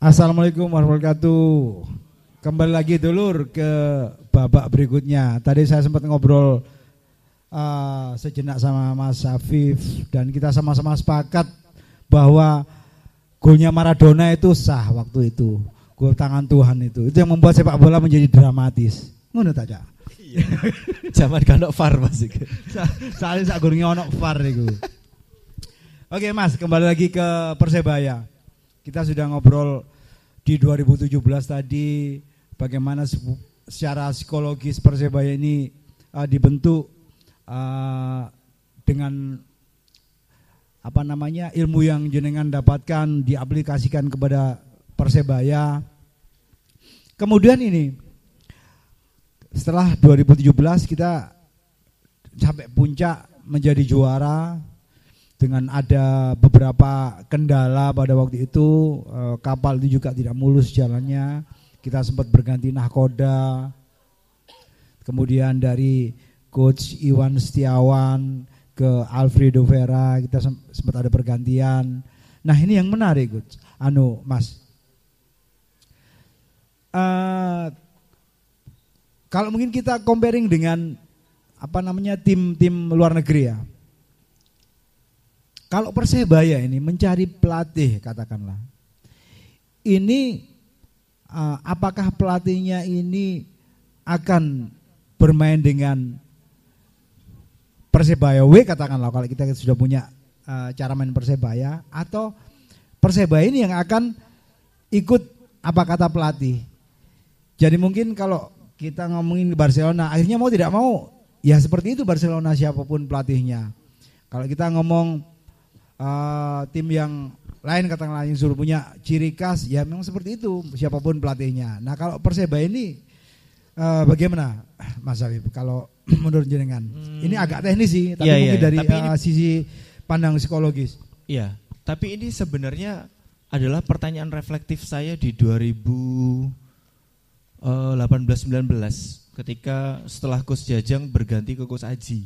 Assalamualaikum warahmatullahi wabarakatuh. Kembali lagi dulur ke babak berikutnya. Tadi saya sempat ngobrol uh, sejenak sama Mas Afif dan kita sama-sama sepakat bahwa golnya Maradona itu sah waktu itu. Gol tangan Tuhan itu. Itu yang membuat sepak bola menjadi dramatis. Menurut aja. Iya. Zaman kan ono VAR Mas iki. sak gurunge ono VAR iku. Oke Mas, kembali lagi ke Persebaya. Kita sudah ngobrol di 2017 tadi bagaimana secara psikologis Persebaya ini uh, dibentuk uh, dengan apa namanya ilmu yang jenengan dapatkan diaplikasikan kepada persebaya. Kemudian ini setelah 2017 kita sampai puncak menjadi juara dengan ada beberapa kendala pada waktu itu eh, kapal itu juga tidak mulus jalannya kita sempat berganti nahkoda kemudian dari coach Iwan Setiawan ke Alfredo Vera kita sempat ada pergantian nah ini yang menarik coach anu Mas uh, kalau mungkin kita comparing dengan apa namanya tim-tim luar negeri ya. Kalau Persebaya ini mencari pelatih katakanlah. Ini eh, apakah pelatihnya ini akan bermain dengan Persebaya W katakanlah kalau kita sudah punya eh, cara main Persebaya atau Persebaya ini yang akan ikut apa kata pelatih. Jadi mungkin kalau kita ngomongin Barcelona, akhirnya mau tidak mau ya seperti itu Barcelona siapapun pelatihnya. Kalau kita ngomong uh, tim yang lain katakanlah lain suruh punya ciri khas ya memang seperti itu siapapun pelatihnya. Nah kalau Persebaya ini uh, bagaimana Mas Habib kalau menurut jenengan? Hmm. Ini agak teknis sih tapi ya, mungkin ya, dari tapi uh, ini, sisi pandang psikologis. Iya, tapi ini sebenarnya adalah pertanyaan reflektif saya di 2000 1819 eh, ketika setelah Coach Jajang berganti ke Coach Aji.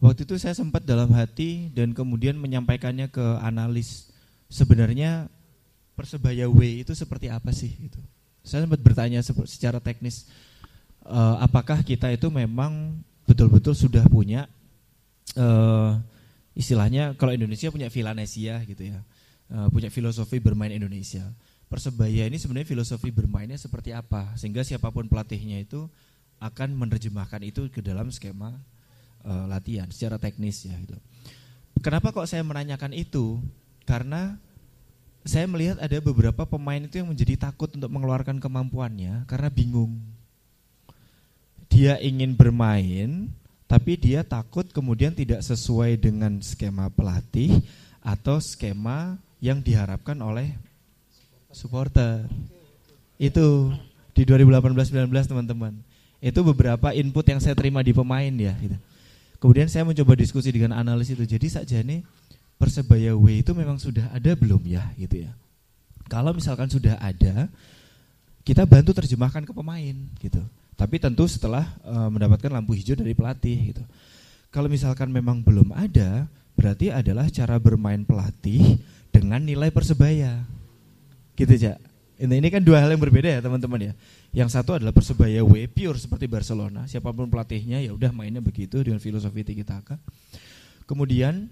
Waktu itu saya sempat dalam hati dan kemudian menyampaikannya ke analis. Sebenarnya Persebaya W itu seperti apa sih? itu. Saya sempat bertanya secara teknis, eh, apakah kita itu memang betul-betul sudah punya eh, istilahnya kalau Indonesia punya Vilanesia gitu ya, punya filosofi bermain Indonesia persebaya ini sebenarnya filosofi bermainnya seperti apa sehingga siapapun pelatihnya itu akan menerjemahkan itu ke dalam skema uh, latihan secara teknis ya gitu. Kenapa kok saya menanyakan itu? Karena saya melihat ada beberapa pemain itu yang menjadi takut untuk mengeluarkan kemampuannya karena bingung. Dia ingin bermain tapi dia takut kemudian tidak sesuai dengan skema pelatih atau skema yang diharapkan oleh supporter. Itu di 2018-19 teman-teman. Itu beberapa input yang saya terima di pemain ya. Gitu. Kemudian saya mencoba diskusi dengan analis itu. Jadi saja ini persebaya W itu memang sudah ada belum ya gitu ya. Kalau misalkan sudah ada, kita bantu terjemahkan ke pemain gitu. Tapi tentu setelah e, mendapatkan lampu hijau dari pelatih gitu. Kalau misalkan memang belum ada, berarti adalah cara bermain pelatih dengan nilai persebaya Gitu ya. Ini, ini kan dua hal yang berbeda ya teman-teman ya. Yang satu adalah persebaya way pure seperti Barcelona, siapapun pelatihnya ya udah mainnya begitu dengan filosofi Tiki Taka. Kemudian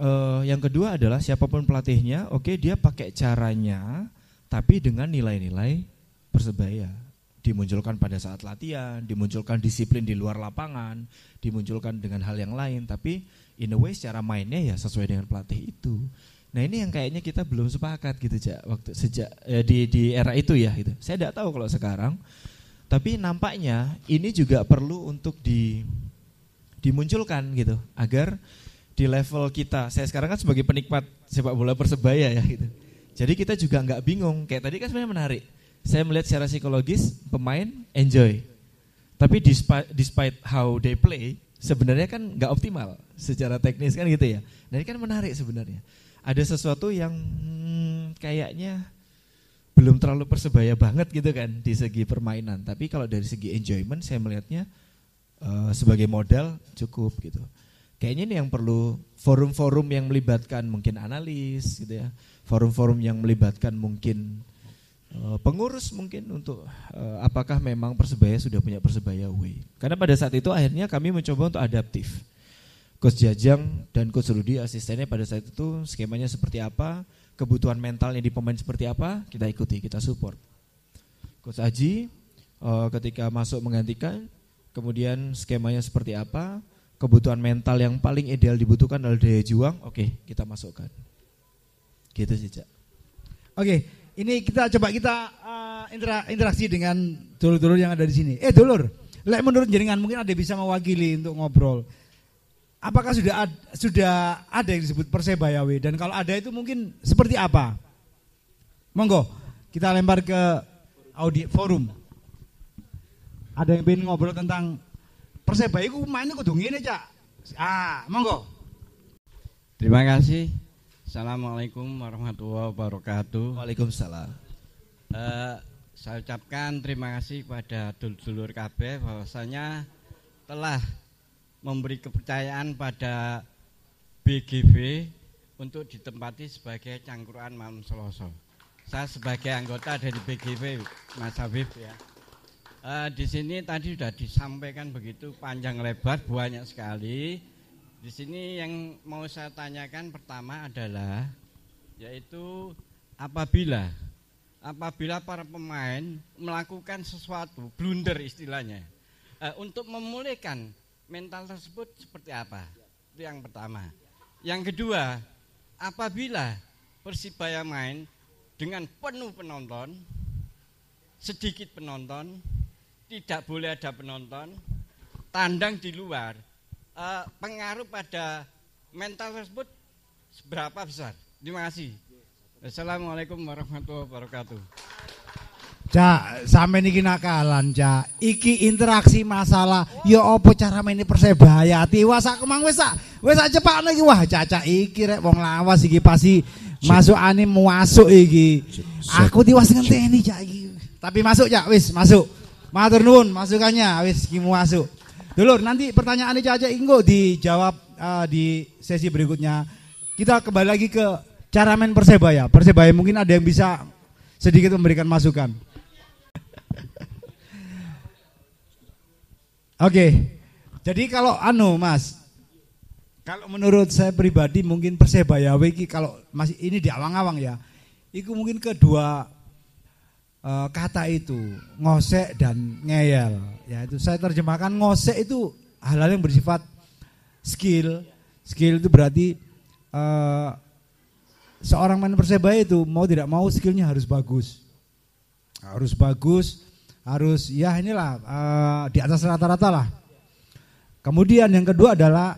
eh, yang kedua adalah siapapun pelatihnya, oke okay, dia pakai caranya tapi dengan nilai-nilai persebaya dimunculkan pada saat latihan, dimunculkan disiplin di luar lapangan, dimunculkan dengan hal yang lain, tapi in a way secara mainnya ya sesuai dengan pelatih itu. Nah ini yang kayaknya kita belum sepakat gitu Cak, waktu sejak ya, di di era itu ya gitu. Saya tidak tahu kalau sekarang, tapi nampaknya ini juga perlu untuk di dimunculkan gitu agar di level kita. Saya sekarang kan sebagai penikmat sepak bola persebaya ya gitu. Jadi kita juga nggak bingung. Kayak tadi kan sebenarnya menarik. Saya melihat secara psikologis pemain enjoy, tapi despite, despite how they play sebenarnya kan nggak optimal secara teknis kan gitu ya. Nah ini kan menarik sebenarnya ada sesuatu yang hmm, kayaknya belum terlalu persebaya banget gitu kan di segi permainan. Tapi kalau dari segi enjoyment saya melihatnya uh, sebagai modal cukup gitu. Kayaknya ini yang perlu forum-forum yang melibatkan mungkin analis gitu ya. Forum-forum yang melibatkan mungkin eh, pengurus mungkin untuk uh, apakah memang persebaya sudah punya persebaya way. Karena pada saat itu akhirnya kami mencoba untuk adaptif Coach Jajang dan Coach Rudi asistennya pada saat itu skemanya seperti apa, kebutuhan mentalnya di pemain seperti apa, kita ikuti, kita support. Coach Aji uh, ketika masuk menggantikan, kemudian skemanya seperti apa, kebutuhan mental yang paling ideal dibutuhkan adalah daya juang, oke okay, kita masukkan. Gitu sih, Cak. Oke, okay, ini kita coba kita uh, interaksi dengan dulur-dulur yang ada di sini. Eh, dulur, lek menurut jaringan mungkin ada bisa mewakili untuk ngobrol. Apakah sudah ada, sudah ada yang disebut persebaya w? dan kalau ada itu mungkin seperti apa? Monggo kita lempar ke audit forum. Ada yang ingin ngobrol tentang persebaya itu mainnya kudu ngene cak. Ah, monggo. Terima kasih. Assalamualaikum warahmatullahi wabarakatuh. Waalaikumsalam. Uh, saya ucapkan terima kasih kepada dulur-dulur KB bahwasanya telah memberi kepercayaan pada BGV untuk ditempati sebagai cangkruan malam Selasa. Saya sebagai anggota dari BGV, Mas Habib ya. E, di sini tadi sudah disampaikan begitu panjang lebar banyak sekali. Di sini yang mau saya tanyakan pertama adalah yaitu apabila apabila para pemain melakukan sesuatu blunder istilahnya e, untuk memulihkan mental tersebut seperti apa? Itu yang pertama. Yang kedua, apabila Persibaya main dengan penuh penonton, sedikit penonton, tidak boleh ada penonton, tandang di luar, eh, pengaruh pada mental tersebut seberapa besar? Terima kasih. Assalamualaikum warahmatullahi wabarakatuh. Cak, sampe niki nakalan, Cak. Iki interaksi masalah. Ya apa cara ini Persebaya? Tiwas aku mang wis sak wis sak cepakno iki. Wah, Cak iki rek wong lawas iki pasti masuk ane masuk iki. Aku tiwas ngenteni, Cak iki. Tapi masuk, Cak, wis masuk. Matur nuwun masukannya, wis iki masuk. Dulur, nanti pertanyaan Cak Caca Inggo dijawab eh, di sesi berikutnya. Kita kembali lagi ke cara main Persebaya. Persebaya mungkin ada yang bisa sedikit memberikan masukan. okay. jadi kalau anu mas, kalau menurut saya pribadi mungkin Persebaya iki kalau masih ini di awang-awang ya. itu mungkin kedua uh, kata itu ngosek dan ngeyel. Ya itu saya terjemahkan ngosek itu hal-hal yang bersifat skill. Skill itu berarti uh, seorang main Persebaya itu mau tidak mau skillnya harus bagus. Harus bagus harus ya inilah uh, di atas rata-rata lah. Kemudian yang kedua adalah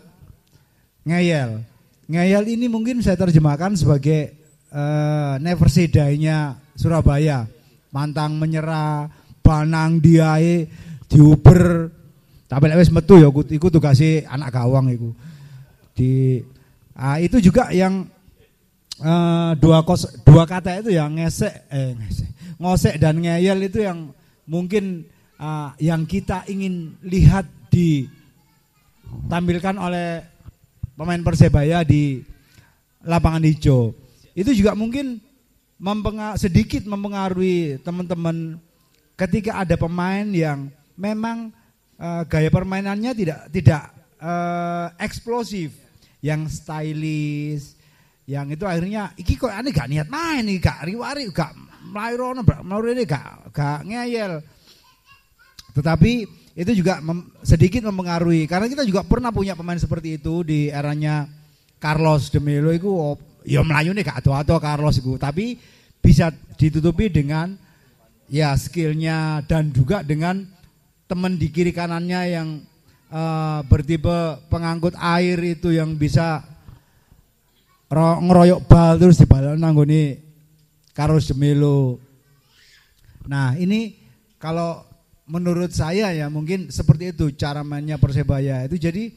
ngeyel. Ngeyel ini mungkin saya terjemahkan sebagai uh, never say die-nya Surabaya. Mantang menyerah, banang diai diuber. Tapi lek metu ya itu tugasnya anak gawang itu Di uh, itu juga yang uh, dua kos, dua kata itu yang ngesek eh ngesek. Ngosek dan ngeyel itu yang mungkin uh, yang kita ingin lihat ditampilkan oleh pemain Persebaya di lapangan hijau itu juga mungkin mempengar sedikit mempengaruhi teman-teman ketika ada pemain yang memang uh, gaya permainannya tidak tidak uh, eksplosif yang stylish yang itu akhirnya iki kok aneh gak niat main nih gak riwari gak Melayu, mlairine gak gak ngeyel. Tetapi itu juga mem, sedikit mempengaruhi karena kita juga pernah punya pemain seperti itu di eranya Carlos Demelo. itu oh, ya melayu nih gak atau Carlos itu tapi bisa ditutupi dengan ya skillnya dan juga dengan teman di kiri kanannya yang uh, bertipe pengangkut air itu yang bisa ngeroyok bal terus di nanggung nih karo Demelo. Nah, ini kalau menurut saya ya mungkin seperti itu cara mainnya Persebaya. Itu jadi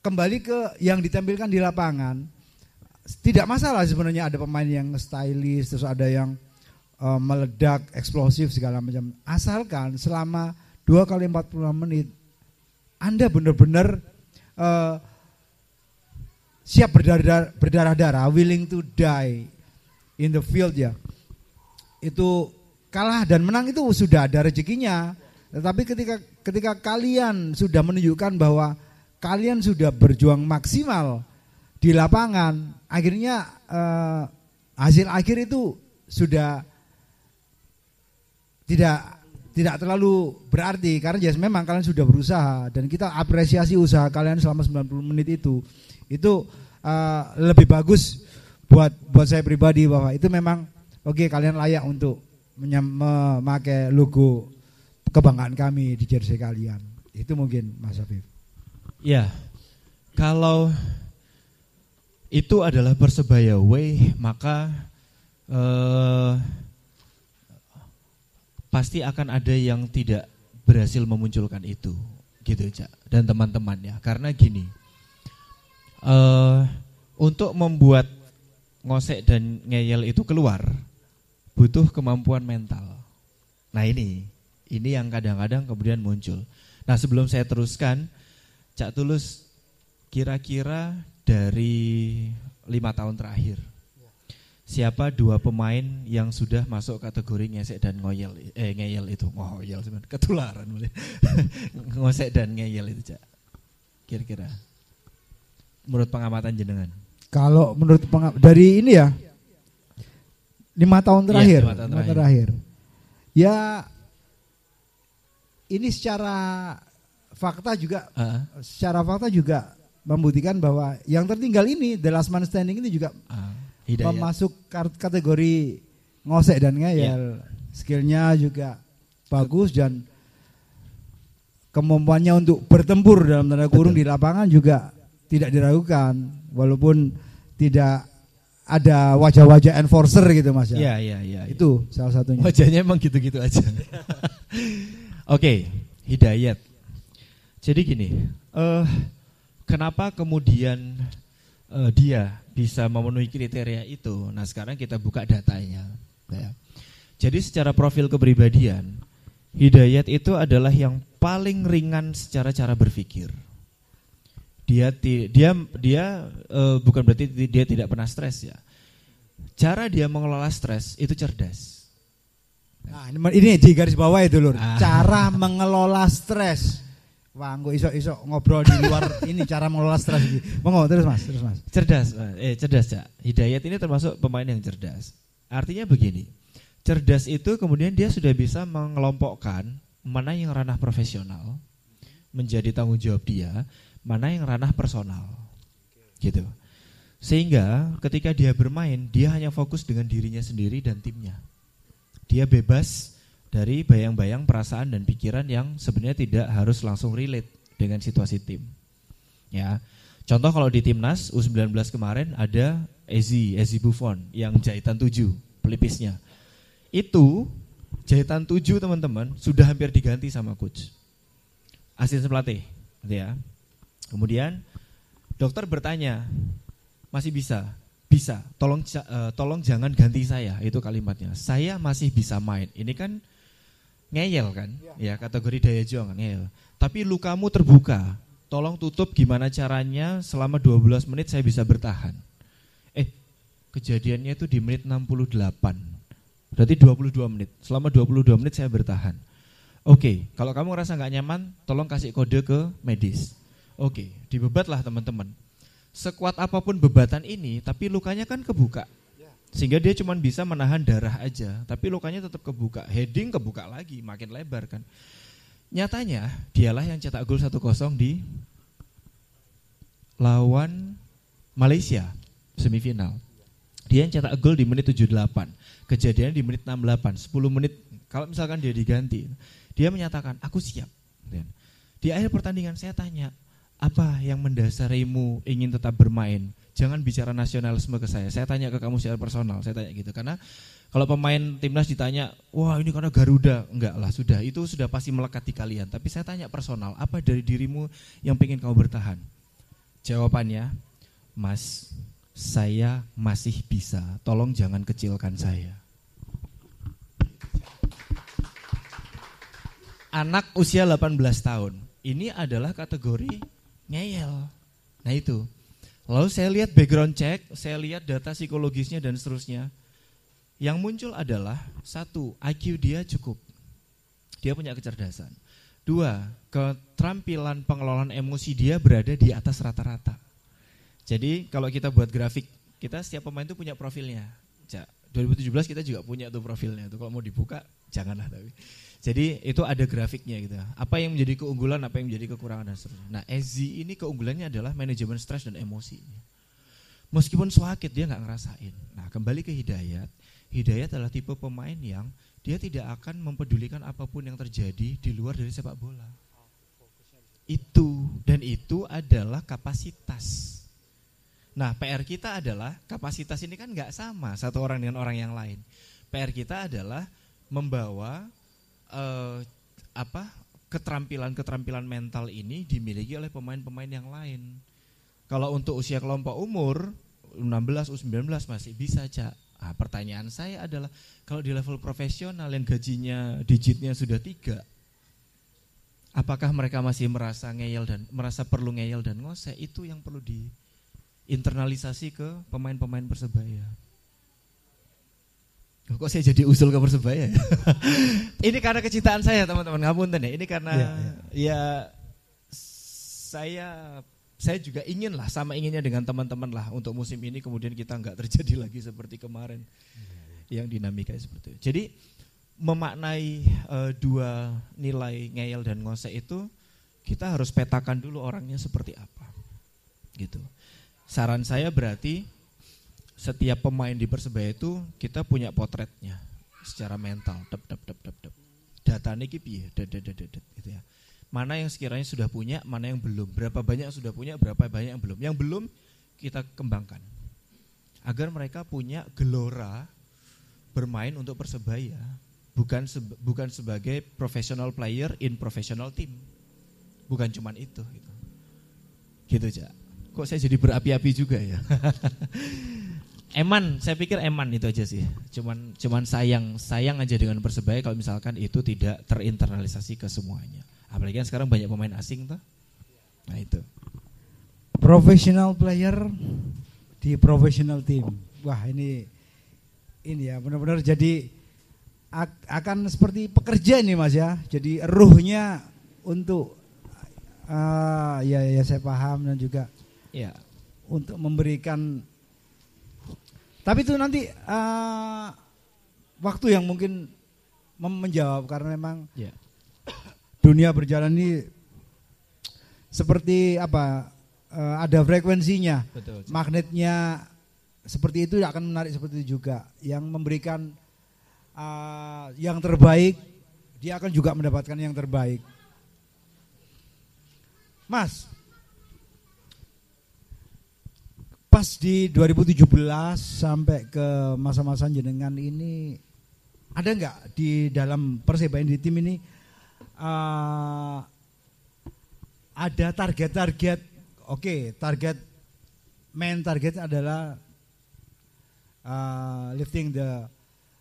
kembali ke yang ditampilkan di lapangan. Tidak masalah sebenarnya ada pemain yang stylish, terus ada yang uh, meledak, eksplosif segala macam. Asalkan selama dua kali empat 45 menit Anda benar-benar uh, siap berdarah-darah, willing to die in the field ya itu kalah dan menang itu sudah ada rezekinya tetapi ketika ketika kalian sudah menunjukkan bahwa kalian sudah berjuang maksimal di lapangan akhirnya eh, hasil akhir itu sudah tidak tidak terlalu berarti karena ya memang kalian sudah berusaha dan kita apresiasi usaha kalian selama 90 menit itu itu uh, lebih bagus buat buat saya pribadi bahwa itu memang oke okay, kalian layak untuk memakai logo kebanggaan kami di jersey kalian. Itu mungkin Mas Habib. Ya. Kalau itu adalah persebaya way, maka eh, pasti akan ada yang tidak berhasil memunculkan itu gitu Cak dan teman-temannya karena gini eh, untuk membuat ngosek dan ngeyel itu keluar butuh kemampuan mental. Nah ini, ini yang kadang-kadang kemudian muncul. Nah sebelum saya teruskan, Cak Tulus kira-kira dari lima tahun terakhir, siapa dua pemain yang sudah masuk kategori ngesek dan ngoyel, eh ngeyel itu, oh, ngoyel sebenarnya ketularan, ngosek dan ngeyel itu Cak, kira-kira. Menurut pengamatan jenengan. Kalau menurut pengab dari ini ya lima tahun iya, terakhir, lima tahun, terakhir. terakhir. Ya ini secara fakta juga, uh. secara fakta juga membuktikan bahwa yang tertinggal ini The Last Man Standing ini juga uh, ah, masuk kategori ngosek dan ngeyel. Yeah. Skillnya juga bagus dan kemampuannya untuk bertempur dalam tanda kurung Betul. di lapangan juga tidak diragukan walaupun tidak ada wajah-wajah enforcer gitu mas ya. Iya iya iya. Ya. Itu salah satunya. Wajahnya emang gitu-gitu aja. Oke, okay, hidayat. Jadi gini, uh, kenapa kemudian uh, dia bisa memenuhi kriteria itu? Nah sekarang kita buka datanya. Ya. Jadi secara profil kepribadian, hidayat itu adalah yang paling ringan secara cara berpikir dia dia dia uh, eh, bukan berarti dia tidak pernah stres ya. Cara dia mengelola stres itu cerdas. Nah, ini di garis bawah itu lur. Ah. Cara mengelola stres. Wah, gue iso-iso ngobrol di luar ini cara mengelola stres ini. terus Mas, terus Mas. Cerdas, eh, eh cerdas ya. Hidayat ini termasuk pemain yang cerdas. Artinya begini. Cerdas itu kemudian dia sudah bisa mengelompokkan mana yang ranah profesional menjadi tanggung jawab dia, mana yang ranah personal. Gitu. Sehingga ketika dia bermain, dia hanya fokus dengan dirinya sendiri dan timnya. Dia bebas dari bayang-bayang perasaan dan pikiran yang sebenarnya tidak harus langsung relate dengan situasi tim. Ya. Contoh kalau di timnas U19 kemarin ada Ezi, Ezi Buffon yang jahitan tujuh pelipisnya. Itu jahitan tujuh teman-teman sudah hampir diganti sama coach. Asisten pelatih, gitu ya. Kemudian dokter bertanya, masih bisa? Bisa. Tolong eh, tolong jangan ganti saya. Itu kalimatnya. Saya masih bisa main. Ini kan ngeyel kan? Iya. Ya, kategori daya juang kan, ngeyel. Tapi lukamu terbuka. Tolong tutup gimana caranya selama 12 menit saya bisa bertahan. Eh, kejadiannya itu di menit 68. Berarti 22 menit. Selama 22 menit saya bertahan. Oke, okay, kalau kamu ngerasa nggak nyaman, tolong kasih kode ke medis. Oke, dibebatlah teman-teman. Sekuat apapun bebatan ini, tapi lukanya kan kebuka. Ya. Sehingga dia cuma bisa menahan darah aja, tapi lukanya tetap kebuka. Heading kebuka lagi, makin lebar kan. Nyatanya, dialah yang cetak gol 1-0 di lawan Malaysia semifinal. Dia yang cetak gol di menit 78. Kejadian di menit 68, 10 menit. Kalau misalkan dia diganti, dia menyatakan, aku siap. Di akhir pertandingan saya tanya, apa yang mendasarimu ingin tetap bermain? Jangan bicara nasionalisme ke saya. Saya tanya ke kamu secara personal. Saya tanya gitu karena kalau pemain timnas ditanya, wah ini karena Garuda, enggak lah sudah itu sudah pasti melekat di kalian. Tapi saya tanya personal, apa dari dirimu yang ingin kamu bertahan? Jawabannya, Mas, saya masih bisa. Tolong jangan kecilkan saya. Anak usia 18 tahun. Ini adalah kategori ngeyel. Nah itu. Lalu saya lihat background check, saya lihat data psikologisnya dan seterusnya. Yang muncul adalah satu, IQ dia cukup. Dia punya kecerdasan. Dua, keterampilan pengelolaan emosi dia berada di atas rata-rata. Jadi kalau kita buat grafik, kita setiap pemain itu punya profilnya. 2017 kita juga punya tuh profilnya. Tuh kalau mau dibuka janganlah tapi. Jadi itu ada grafiknya gitu. Apa yang menjadi keunggulan, apa yang menjadi kekurangan dan seterusnya. Nah, Ez ini keunggulannya adalah manajemen stres dan emosi. Meskipun sakit dia nggak ngerasain. Nah, kembali ke Hidayat. Hidayat adalah tipe pemain yang dia tidak akan mempedulikan apapun yang terjadi di luar dari sepak bola. Itu dan itu adalah kapasitas. Nah, PR kita adalah kapasitas ini kan nggak sama satu orang dengan orang yang lain. PR kita adalah membawa uh, apa keterampilan-keterampilan mental ini dimiliki oleh pemain-pemain yang lain. Kalau untuk usia kelompok umur 16 U19 masih bisa, Cak. Nah, pertanyaan saya adalah kalau di level profesional yang gajinya digitnya sudah tiga, apakah mereka masih merasa ngeyel dan merasa perlu ngeyel dan ngoseh itu yang perlu diinternalisasi ke pemain-pemain persebaya. Kok saya jadi usul ke Persebaya? Ya? ini karena kecintaan saya teman-teman ngapunten ya. Ini karena ya, ya. ya saya saya juga ingin lah sama inginnya dengan teman-teman lah untuk musim ini kemudian kita nggak terjadi lagi seperti kemarin ya, yang dinamika seperti itu. Jadi memaknai e, dua nilai ngeyel dan ngose itu kita harus petakan dulu orangnya seperti apa gitu. Saran saya berarti setiap pemain di Persebaya itu kita punya potretnya secara mental dep dep dep dep dep datanya kipi ya gitu ya mana yang sekiranya sudah punya mana yang belum berapa banyak yang sudah punya berapa banyak yang belum yang belum kita kembangkan agar mereka punya gelora bermain untuk persebaya bukan seba, bukan sebagai professional player in professional team bukan cuman itu gitu gitu aja kok saya jadi berapi-api juga ya Eman, saya pikir Eman itu aja sih. Cuman cuman sayang, sayang aja dengan persebaya kalau misalkan itu tidak terinternalisasi ke semuanya. Apalagi kan sekarang banyak pemain asing tuh. Nah itu. Professional player di professional team. Wah ini ini ya benar-benar jadi akan seperti pekerja ini mas ya. Jadi ruhnya untuk uh, ya ya saya paham dan juga ya. untuk memberikan tapi itu nanti uh, waktu yang mungkin menjawab karena memang yeah. dunia berjalan ini seperti apa uh, ada frekuensinya, Betul, magnetnya seperti itu akan menarik seperti itu juga. Yang memberikan uh, yang terbaik, dia akan juga mendapatkan yang terbaik. Mas, pas di 2017 sampai ke masa-masa jenengan ini ada nggak di dalam persebaya di tim ini uh, ada target-target oke okay, target main target adalah uh, lifting the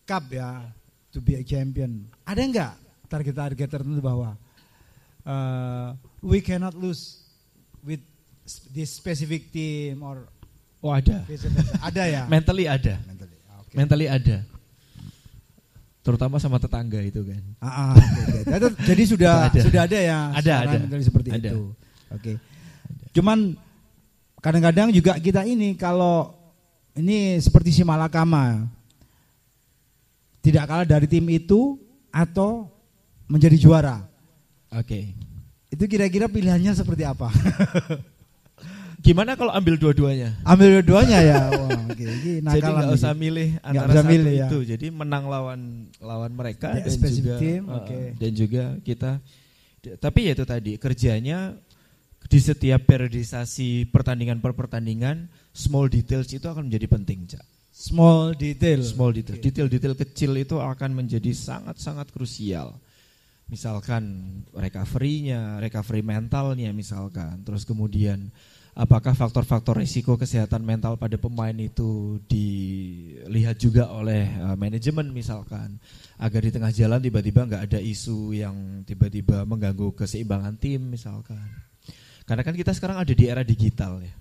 cup ya to be a champion ada nggak target-target tertentu bahwa uh, we cannot lose with this specific team or Oh ada. ada ya. Mentally ada. Mentally, ah, okay. Mentally ada. Terutama sama tetangga itu kan. Ah, ah okay, okay. Jadi sudah ada. sudah ada ya. Ada ada. Seperti ada. itu. Oke. Okay. Cuman kadang-kadang juga kita ini kalau ini seperti si Malakama tidak kalah dari tim itu atau menjadi juara. Oke. Okay. Itu kira-kira pilihannya seperti apa? Gimana kalau ambil dua-duanya? Ambil dua-duanya ya. Wah, okay. jadi nggak usah milih antara satu milih, ya. itu. Ya. Jadi menang lawan lawan mereka ya, dan juga team, uh, eh, okay. dan juga kita. Tapi ya itu tadi kerjanya di setiap periodisasi pertandingan per pertandingan small details itu akan menjadi penting, Cak. Small detail. Small detail. Detail-detail kecil itu akan menjadi sangat-sangat krusial misalkan recovery-nya, recovery mentalnya misalkan, terus kemudian apakah faktor-faktor risiko kesehatan mental pada pemain itu dilihat juga oleh uh, manajemen misalkan agar di tengah jalan tiba-tiba nggak ada isu yang tiba-tiba mengganggu keseimbangan tim misalkan karena kan kita sekarang ada di era digital ya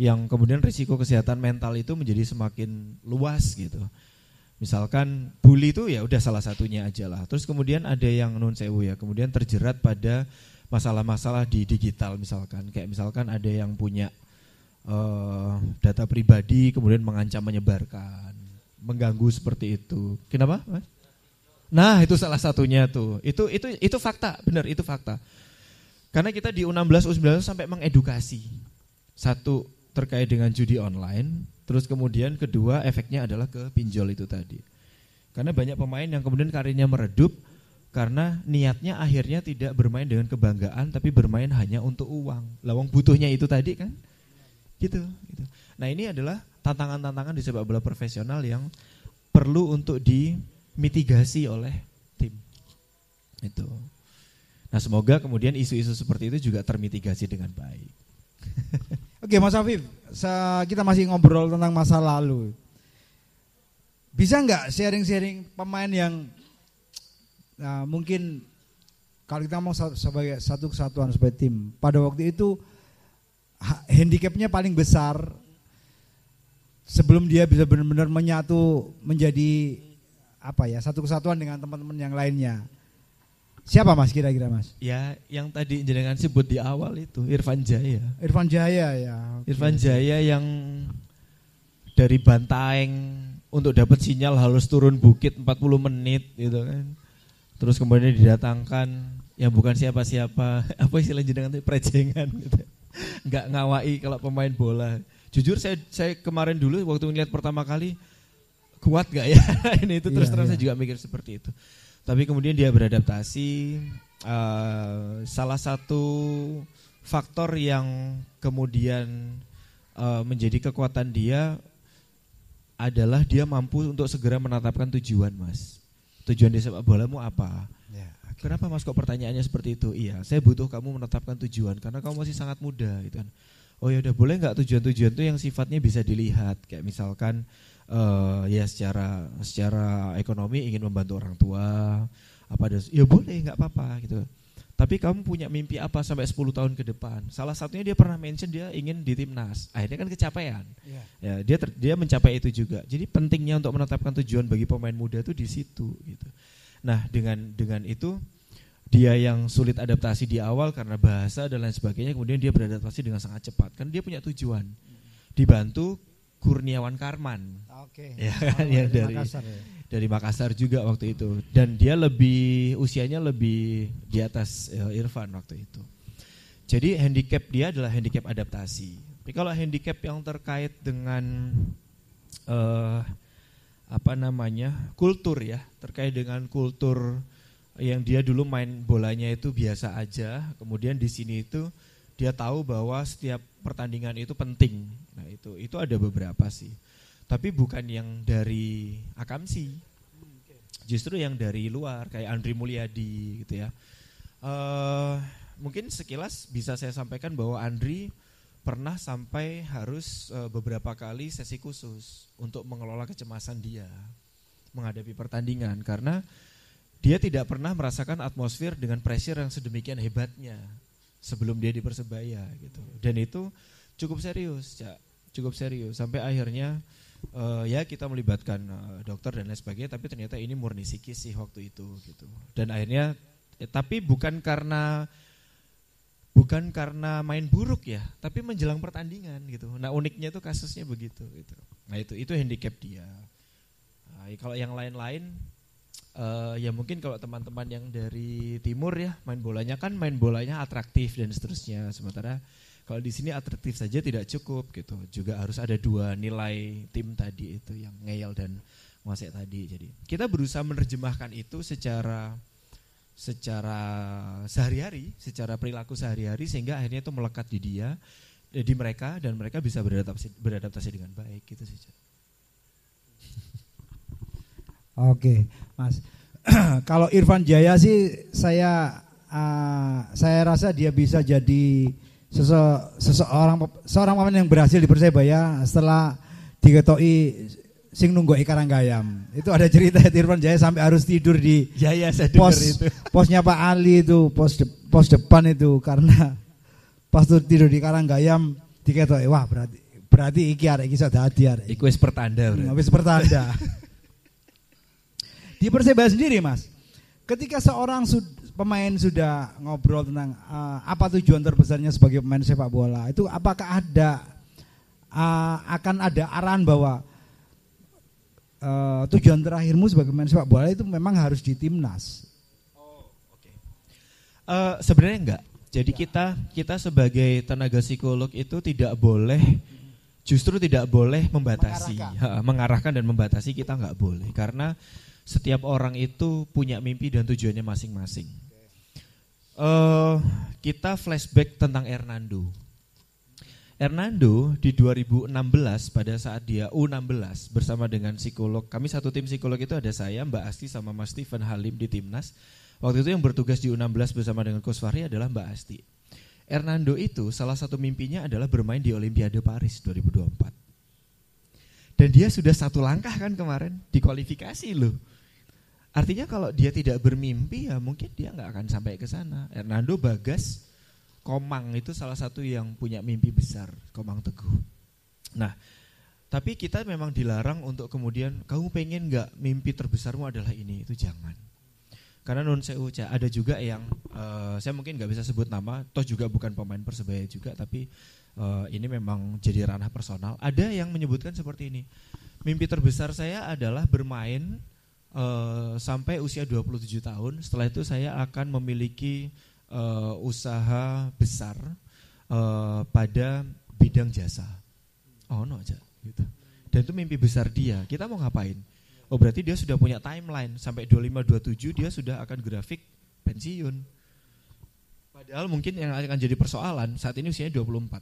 yang kemudian risiko kesehatan mental itu menjadi semakin luas gitu misalkan bully itu ya udah salah satunya aja lah terus kemudian ada yang non sewu ya kemudian terjerat pada masalah-masalah di digital misalkan kayak misalkan ada yang punya uh, data pribadi kemudian mengancam menyebarkan mengganggu seperti itu kenapa nah itu salah satunya tuh itu itu itu fakta benar itu fakta karena kita di U16 U19 sampai mengedukasi satu terkait dengan judi online terus kemudian kedua efeknya adalah ke pinjol itu tadi karena banyak pemain yang kemudian karirnya meredup karena niatnya akhirnya tidak bermain dengan kebanggaan tapi bermain hanya untuk uang. Lawang butuhnya itu tadi kan? Gitu, gitu. Nah, ini adalah tantangan-tantangan di sepak bola profesional yang perlu untuk dimitigasi oleh tim. Itu. Nah, semoga kemudian isu-isu seperti itu juga termitigasi dengan baik. Oke, Mas Afif, kita masih ngobrol tentang masa lalu. Bisa nggak sharing-sharing pemain yang Nah, mungkin kalau kita mau sebagai satu kesatuan sebagai tim, pada waktu itu handicapnya paling besar sebelum dia bisa benar-benar menyatu menjadi apa ya satu kesatuan dengan teman-teman yang lainnya. Siapa mas kira-kira mas? Ya yang tadi jenengan sebut di awal itu Irfan Jaya. Irfan Jaya ya. Okay. Irfan Jaya yang dari Bantaeng untuk dapat sinyal harus turun bukit 40 menit gitu kan terus kemudian didatangkan yang bukan siapa-siapa apa istilah jenengan itu prejengan gitu nggak ngawai kalau pemain bola jujur saya saya kemarin dulu waktu melihat pertama kali kuat gak ya ini itu terus iya, terang iya. saya juga mikir seperti itu tapi kemudian dia beradaptasi uh, salah satu faktor yang kemudian uh, menjadi kekuatan dia adalah dia mampu untuk segera menatapkan tujuan mas tujuan di sepak bolamu apa? Ya, okay. Kenapa mas kok pertanyaannya seperti itu? Iya, saya butuh kamu menetapkan tujuan karena kamu masih sangat muda gitu kan. Oh ya udah boleh nggak tujuan-tujuan tuh yang sifatnya bisa dilihat kayak misalkan uh, ya secara secara ekonomi ingin membantu orang tua apa ada ya boleh nggak apa-apa gitu. Tapi kamu punya mimpi apa sampai 10 tahun ke depan? Salah satunya dia pernah mention dia ingin di timnas. Akhirnya kan kecapaian. Yeah. Ya, dia ter, dia mencapai itu juga. Jadi pentingnya untuk menetapkan tujuan bagi pemain muda itu di situ gitu. Nah, dengan dengan itu dia yang sulit adaptasi di awal karena bahasa dan lain sebagainya kemudian dia beradaptasi dengan sangat cepat kan dia punya tujuan dibantu Kurniawan Karman. Oke. Okay. Ya oh, kan, yang dari Makassar, ya dari Makassar juga waktu itu dan dia lebih usianya lebih di atas uh, Irfan waktu itu. Jadi handicap dia adalah handicap adaptasi. Tapi kalau handicap yang terkait dengan uh, apa namanya kultur ya terkait dengan kultur yang dia dulu main bolanya itu biasa aja kemudian di sini itu dia tahu bahwa setiap pertandingan itu penting nah itu itu ada beberapa sih tapi bukan yang dari Akamsi justru yang dari luar kayak Andri Mulyadi gitu ya uh, mungkin sekilas bisa saya sampaikan bahwa Andri pernah sampai harus uh, beberapa kali sesi khusus untuk mengelola kecemasan dia menghadapi pertandingan karena dia tidak pernah merasakan atmosfer dengan pressure yang sedemikian hebatnya sebelum dia di persebaya gitu dan itu cukup serius cak cukup serius sampai akhirnya uh, ya kita melibatkan uh, dokter dan lain sebagainya tapi ternyata ini murni psikis sih waktu itu gitu dan akhirnya eh, tapi bukan karena bukan karena main buruk ya tapi menjelang pertandingan gitu nah uniknya itu kasusnya begitu gitu nah itu itu handicap dia nah, kalau yang lain-lain uh, ya mungkin kalau teman-teman yang dari timur ya main bolanya kan main bolanya atraktif dan seterusnya sementara kalau di sini atraktif saja tidak cukup gitu. Juga harus ada dua nilai tim tadi itu yang ngeyel dan nguasai tadi. Jadi kita berusaha menerjemahkan itu secara secara sehari-hari, secara perilaku sehari-hari sehingga akhirnya itu melekat di dia, eh, di mereka dan mereka bisa beradaptasi beradaptasi dengan baik gitu sih. Oke, Mas. Kalau Irfan Jaya sih saya uh, saya rasa dia bisa jadi Sese, seseorang seorang paman yang berhasil di Persebaya setelah diketoi sing nunggu gayam Itu ada cerita Irfan Jaya sampai harus tidur di ya, ya, saya pos itu. posnya Pak Ali itu, pos de, pos depan itu karena pas tuh tidur di Karanggayam diketoi wah berarti berarti iki arek iki sudah hati arek. Iku wis pertanda. Berarti. Wis pertanda. di Persebaya sendiri, Mas. Ketika seorang sud pemain sudah ngobrol tentang uh, apa tujuan terbesarnya sebagai pemain sepak bola itu apakah ada uh, akan ada arahan bahwa uh, tujuan terakhirmu sebagai pemain sepak bola itu memang harus di timnas oh, okay. uh, sebenarnya enggak jadi ya. kita kita sebagai tenaga psikolog itu tidak boleh justru tidak boleh membatasi mengarahkan, ha, mengarahkan dan membatasi kita nggak boleh karena setiap orang itu punya mimpi dan tujuannya masing-masing. Uh, kita flashback tentang Hernando. Hernando di 2016 pada saat dia U16 bersama dengan psikolog. Kami satu tim psikolog itu ada saya, Mbak Asti sama Mas Steven Halim di timnas. Waktu itu yang bertugas di U16 bersama dengan Coach adalah Mbak Asti. Hernando itu salah satu mimpinya adalah bermain di Olimpiade Paris 2024. Dan dia sudah satu langkah kan kemarin di kualifikasi loh. Artinya kalau dia tidak bermimpi ya mungkin dia nggak akan sampai ke sana. Hernando Bagas Komang itu salah satu yang punya mimpi besar, Komang Teguh. Nah, tapi kita memang dilarang untuk kemudian kamu pengen nggak mimpi terbesarmu adalah ini itu jangan. Karena non saya ada juga yang uh, saya mungkin nggak bisa sebut nama, toh juga bukan pemain persebaya juga, tapi uh, ini memang jadi ranah personal. Ada yang menyebutkan seperti ini, mimpi terbesar saya adalah bermain Eh, sampai usia 27 tahun. Setelah itu saya akan memiliki uh, usaha besar uh, pada bidang jasa. Oh no aja gitu. Dan itu mimpi besar dia. Kita mau ngapain? Oh berarti dia sudah punya timeline sampai 25 27 dia sudah akan grafik pensiun. Padahal mungkin yang akan jadi persoalan saat ini usianya 24.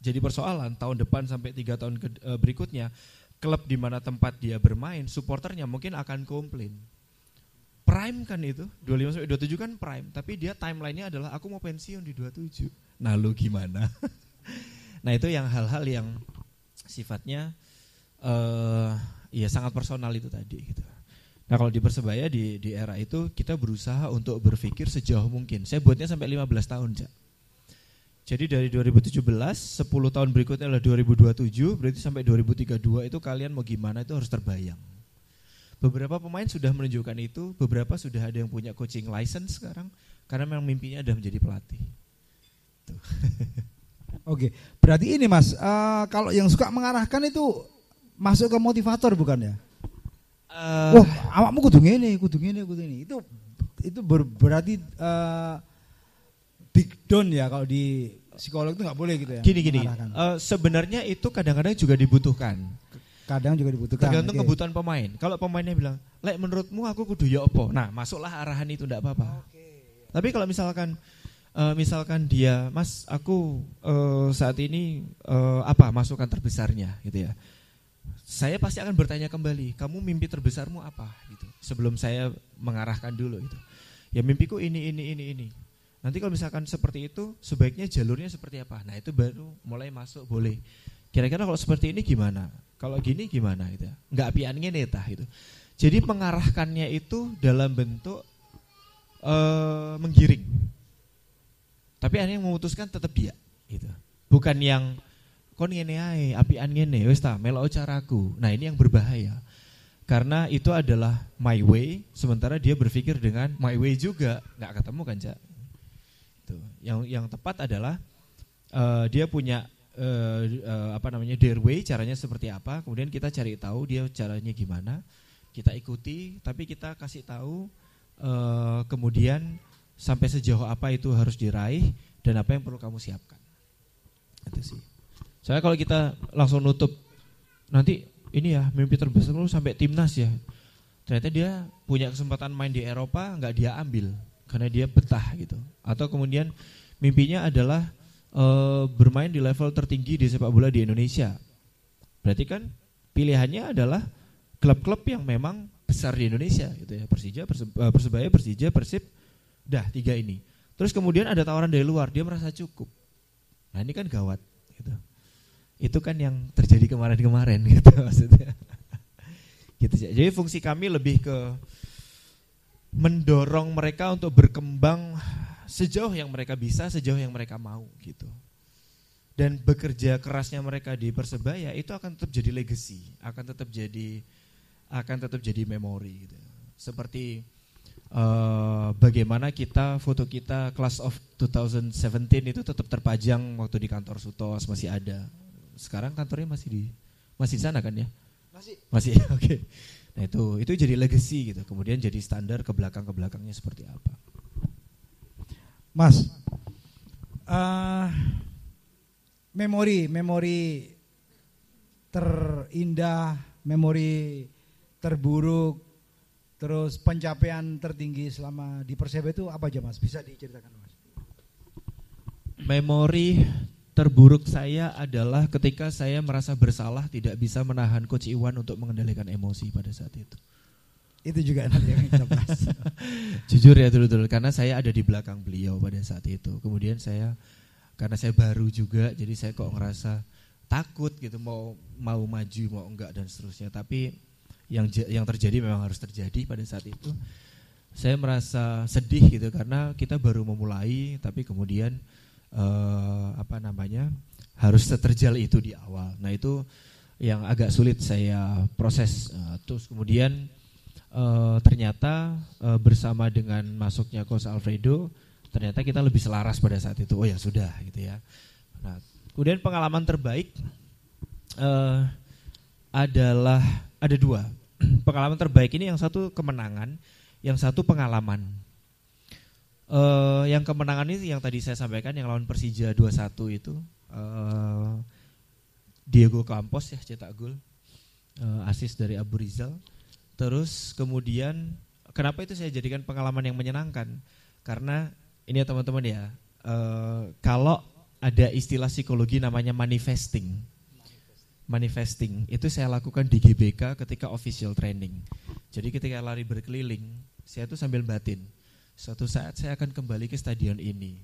Jadi persoalan tahun depan sampai tiga tahun berikutnya klub di mana tempat dia bermain, supporternya mungkin akan komplain. Prime kan itu, 25 sampai 27 kan prime, tapi dia timelinenya adalah aku mau pensiun di 27. Nah, lu gimana? nah, itu yang hal-hal yang sifatnya uh, ya sangat personal itu tadi gitu. Nah, kalau di Persebaya di di era itu kita berusaha untuk berpikir sejauh mungkin. Saya buatnya sampai 15 tahun, Cak. Jadi dari 2017, 10 tahun berikutnya adalah 2027, berarti sampai 2032 itu kalian mau gimana itu harus terbayang. Beberapa pemain sudah menunjukkan itu, beberapa sudah ada yang punya coaching license sekarang, karena memang mimpinya adalah menjadi pelatih. Oke, berarti ini mas, uh, kalau yang suka mengarahkan itu masuk ke motivator bukan ya? Uh, Wah, awakmu kudu ini, kudu ini, kudu ini. Itu itu ber, berarti uh, big down ya kalau di psikolog itu nggak boleh gitu ya. Gini gini. Uh, sebenarnya itu kadang-kadang juga dibutuhkan. Kadang juga dibutuhkan. Tergantung okay. kebutuhan pemain. Kalau pemainnya bilang, "Lek menurutmu aku kudu ya apa?" Nah, masuklah arahan itu enggak apa-apa. Okay. Tapi kalau misalkan uh, misalkan dia, "Mas, aku uh, saat ini uh, apa masukan terbesarnya?" gitu ya. Saya pasti akan bertanya kembali, "Kamu mimpi terbesarmu apa?" gitu. Sebelum saya mengarahkan dulu itu. Ya mimpiku ini ini ini ini Nanti kalau misalkan seperti itu, sebaiknya jalurnya seperti apa? Nah itu baru mulai masuk boleh. Kira-kira kalau seperti ini gimana? Kalau gini gimana gitu? Ya? nggak piannya ngene tah itu. Jadi mengarahkannya itu dalam bentuk uh, menggiring. Tapi yang memutuskan tetap dia gitu. Bukan yang kon ngene ae, apian ngene, wis ta, melok caraku. Nah, ini yang berbahaya. Karena itu adalah my way, sementara dia berpikir dengan my way juga, nggak ketemu kan, Cak? Yang yang tepat adalah uh, dia punya uh, uh, apa namanya derway caranya seperti apa. Kemudian kita cari tahu dia caranya gimana. Kita ikuti, tapi kita kasih tahu uh, kemudian sampai sejauh apa itu harus diraih dan apa yang perlu kamu siapkan. Itu sih. saya kalau kita langsung nutup nanti ini ya mimpi terbesar lu sampai timnas ya. Ternyata dia punya kesempatan main di Eropa nggak dia ambil karena dia betah gitu. Atau kemudian mimpinya adalah e, bermain di level tertinggi di sepak bola di Indonesia. Berarti kan pilihannya adalah klub-klub yang memang besar di Indonesia gitu ya. Persija, eh, Persebaya, Persija, Persib. Dah, tiga ini. Terus kemudian ada tawaran dari luar, dia merasa cukup. Nah, ini kan gawat gitu. Itu kan yang terjadi kemarin-kemarin gitu maksudnya. gitu Jadi fungsi kami lebih ke mendorong mereka untuk berkembang sejauh yang mereka bisa, sejauh yang mereka mau gitu. Dan bekerja kerasnya mereka di Persebaya itu akan tetap jadi legacy, akan tetap jadi akan tetap jadi memori gitu. Seperti uh, bagaimana kita foto kita class of 2017 itu tetap terpajang waktu di kantor Sutos masih ada. Sekarang kantornya masih di masih di sana kan ya? Masih. Masih. Oke. Okay. Nah itu itu jadi legacy gitu. Kemudian jadi standar ke belakang ke belakangnya seperti apa. Mas, uh, memori, memori terindah, memori terburuk, terus pencapaian tertinggi selama di Persib itu apa aja Mas? Bisa diceritakan Mas? Memori terburuk saya adalah ketika saya merasa bersalah tidak bisa menahan Coach Iwan untuk mengendalikan emosi pada saat itu. Itu juga nanti yang kita bahas. Jujur ya dulu-dulu karena saya ada di belakang beliau pada saat itu. Kemudian saya karena saya baru juga jadi saya kok ngerasa takut gitu mau mau maju mau enggak dan seterusnya. Tapi yang yang terjadi memang harus terjadi pada saat itu. Saya merasa sedih gitu karena kita baru memulai tapi kemudian eh, apa namanya? harus seterjal itu di awal. Nah, itu yang agak sulit saya proses eh, terus kemudian uh, ternyata uh, bersama dengan masuknya Coach Alfredo ternyata kita lebih selaras pada saat itu. Oh ya sudah gitu ya. Nah, kemudian pengalaman terbaik uh, adalah ada dua. pengalaman terbaik ini yang satu kemenangan, yang satu pengalaman. Uh, yang kemenangan ini yang tadi saya sampaikan yang lawan Persija 2-1 itu uh, Diego Campos ya cetak gol. Uh, asis dari Abu Rizal Terus kemudian kenapa itu saya jadikan pengalaman yang menyenangkan? Karena ini ya teman-teman ya, e, kalau ada istilah psikologi namanya manifesting. Manifesting itu saya lakukan di GBK ketika official training. Jadi ketika lari berkeliling, saya tuh sambil batin. Suatu saat saya akan kembali ke stadion ini,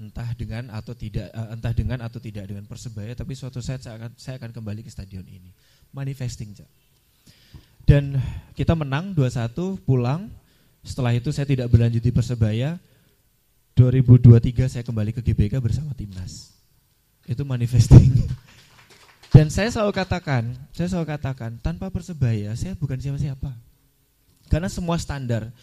entah dengan atau tidak, eh, entah dengan atau tidak dengan persebaya, tapi suatu saat saya akan saya akan kembali ke stadion ini. Manifesting, cak dan kita menang 2-1 pulang. Setelah itu saya tidak berlanjut di Persebaya. 2023 saya kembali ke GBK bersama timnas. Itu manifesting. Dan saya selalu katakan, saya selalu katakan, tanpa persebaya saya bukan siapa-siapa. Karena semua standar,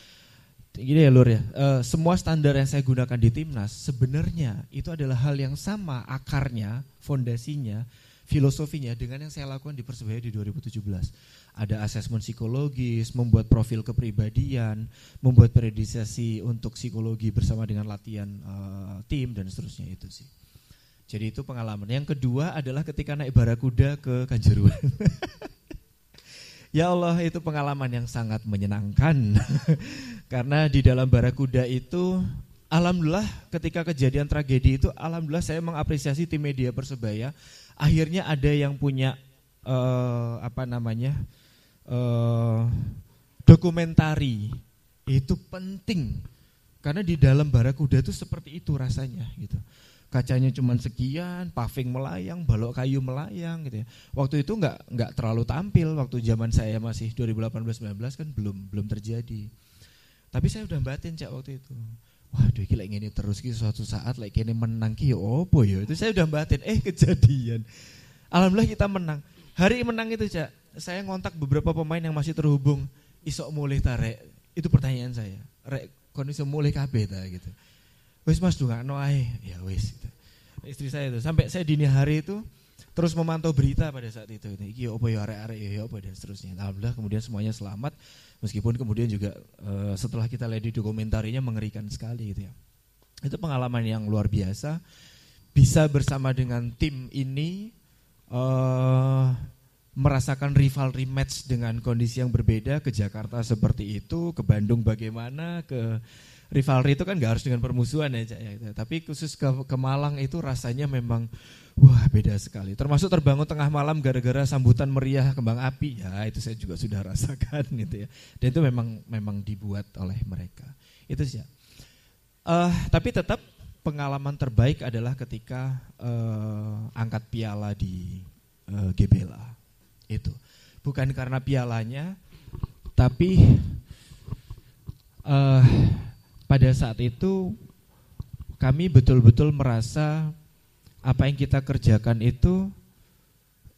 gini ya Lur ya, uh, semua standar yang saya gunakan di timnas sebenarnya itu adalah hal yang sama akarnya, fondasinya, filosofinya dengan yang saya lakukan di persebaya di 2017 ada asesmen psikologis, membuat profil kepribadian, membuat periodisasi untuk psikologi bersama dengan latihan uh, tim dan seterusnya itu sih. Jadi itu pengalaman. Yang kedua adalah ketika naik barakuda ke Kanjuruan. ya Allah, itu pengalaman yang sangat menyenangkan. Karena di dalam barakuda itu alhamdulillah ketika kejadian tragedi itu alhamdulillah saya mengapresiasi tim media Persebaya. Akhirnya ada yang punya uh, apa namanya? Eh, dokumentari itu penting karena di dalam barakuda itu seperti itu rasanya gitu kacanya cuma sekian, paving melayang, balok kayu melayang gitu ya. Waktu itu nggak nggak terlalu tampil waktu zaman saya masih 2018-19 kan belum belum terjadi. Tapi saya udah batin cak waktu itu. Waduh kayak like ini terus ki suatu saat lagi ini menang ki opo ya, ya. Itu saya udah batin eh kejadian. Alhamdulillah kita menang. Hari menang itu cak saya ngontak beberapa pemain yang masih terhubung isok mulih tarik itu pertanyaan saya rek kondisi mulih kabeh ta gitu wis mas duka no ae ya wis gitu. istri saya itu sampai saya dini hari itu terus memantau berita pada saat itu iki opo ya arek-arek yo ya, ya opo dan seterusnya alhamdulillah kemudian semuanya selamat meskipun kemudian juga e, setelah kita lihat di dokumentarinya mengerikan sekali gitu ya itu pengalaman yang luar biasa bisa bersama dengan tim ini uh, merasakan rival rematch dengan kondisi yang berbeda ke Jakarta seperti itu, ke Bandung bagaimana, ke rivalry itu kan gak harus dengan permusuhan ya, Cak, ya. tapi khusus ke, ke Malang itu rasanya memang wah beda sekali. Termasuk terbangun tengah malam gara-gara sambutan meriah kembang api ya itu saya juga sudah rasakan gitu ya. Dan itu memang memang dibuat oleh mereka. Itu sih. Ya. Uh, tapi tetap pengalaman terbaik adalah ketika uh, angkat piala di uh, eh, Gebelah. Itu. Bukan karena pialanya, tapi uh, pada saat itu kami betul-betul merasa apa yang kita kerjakan itu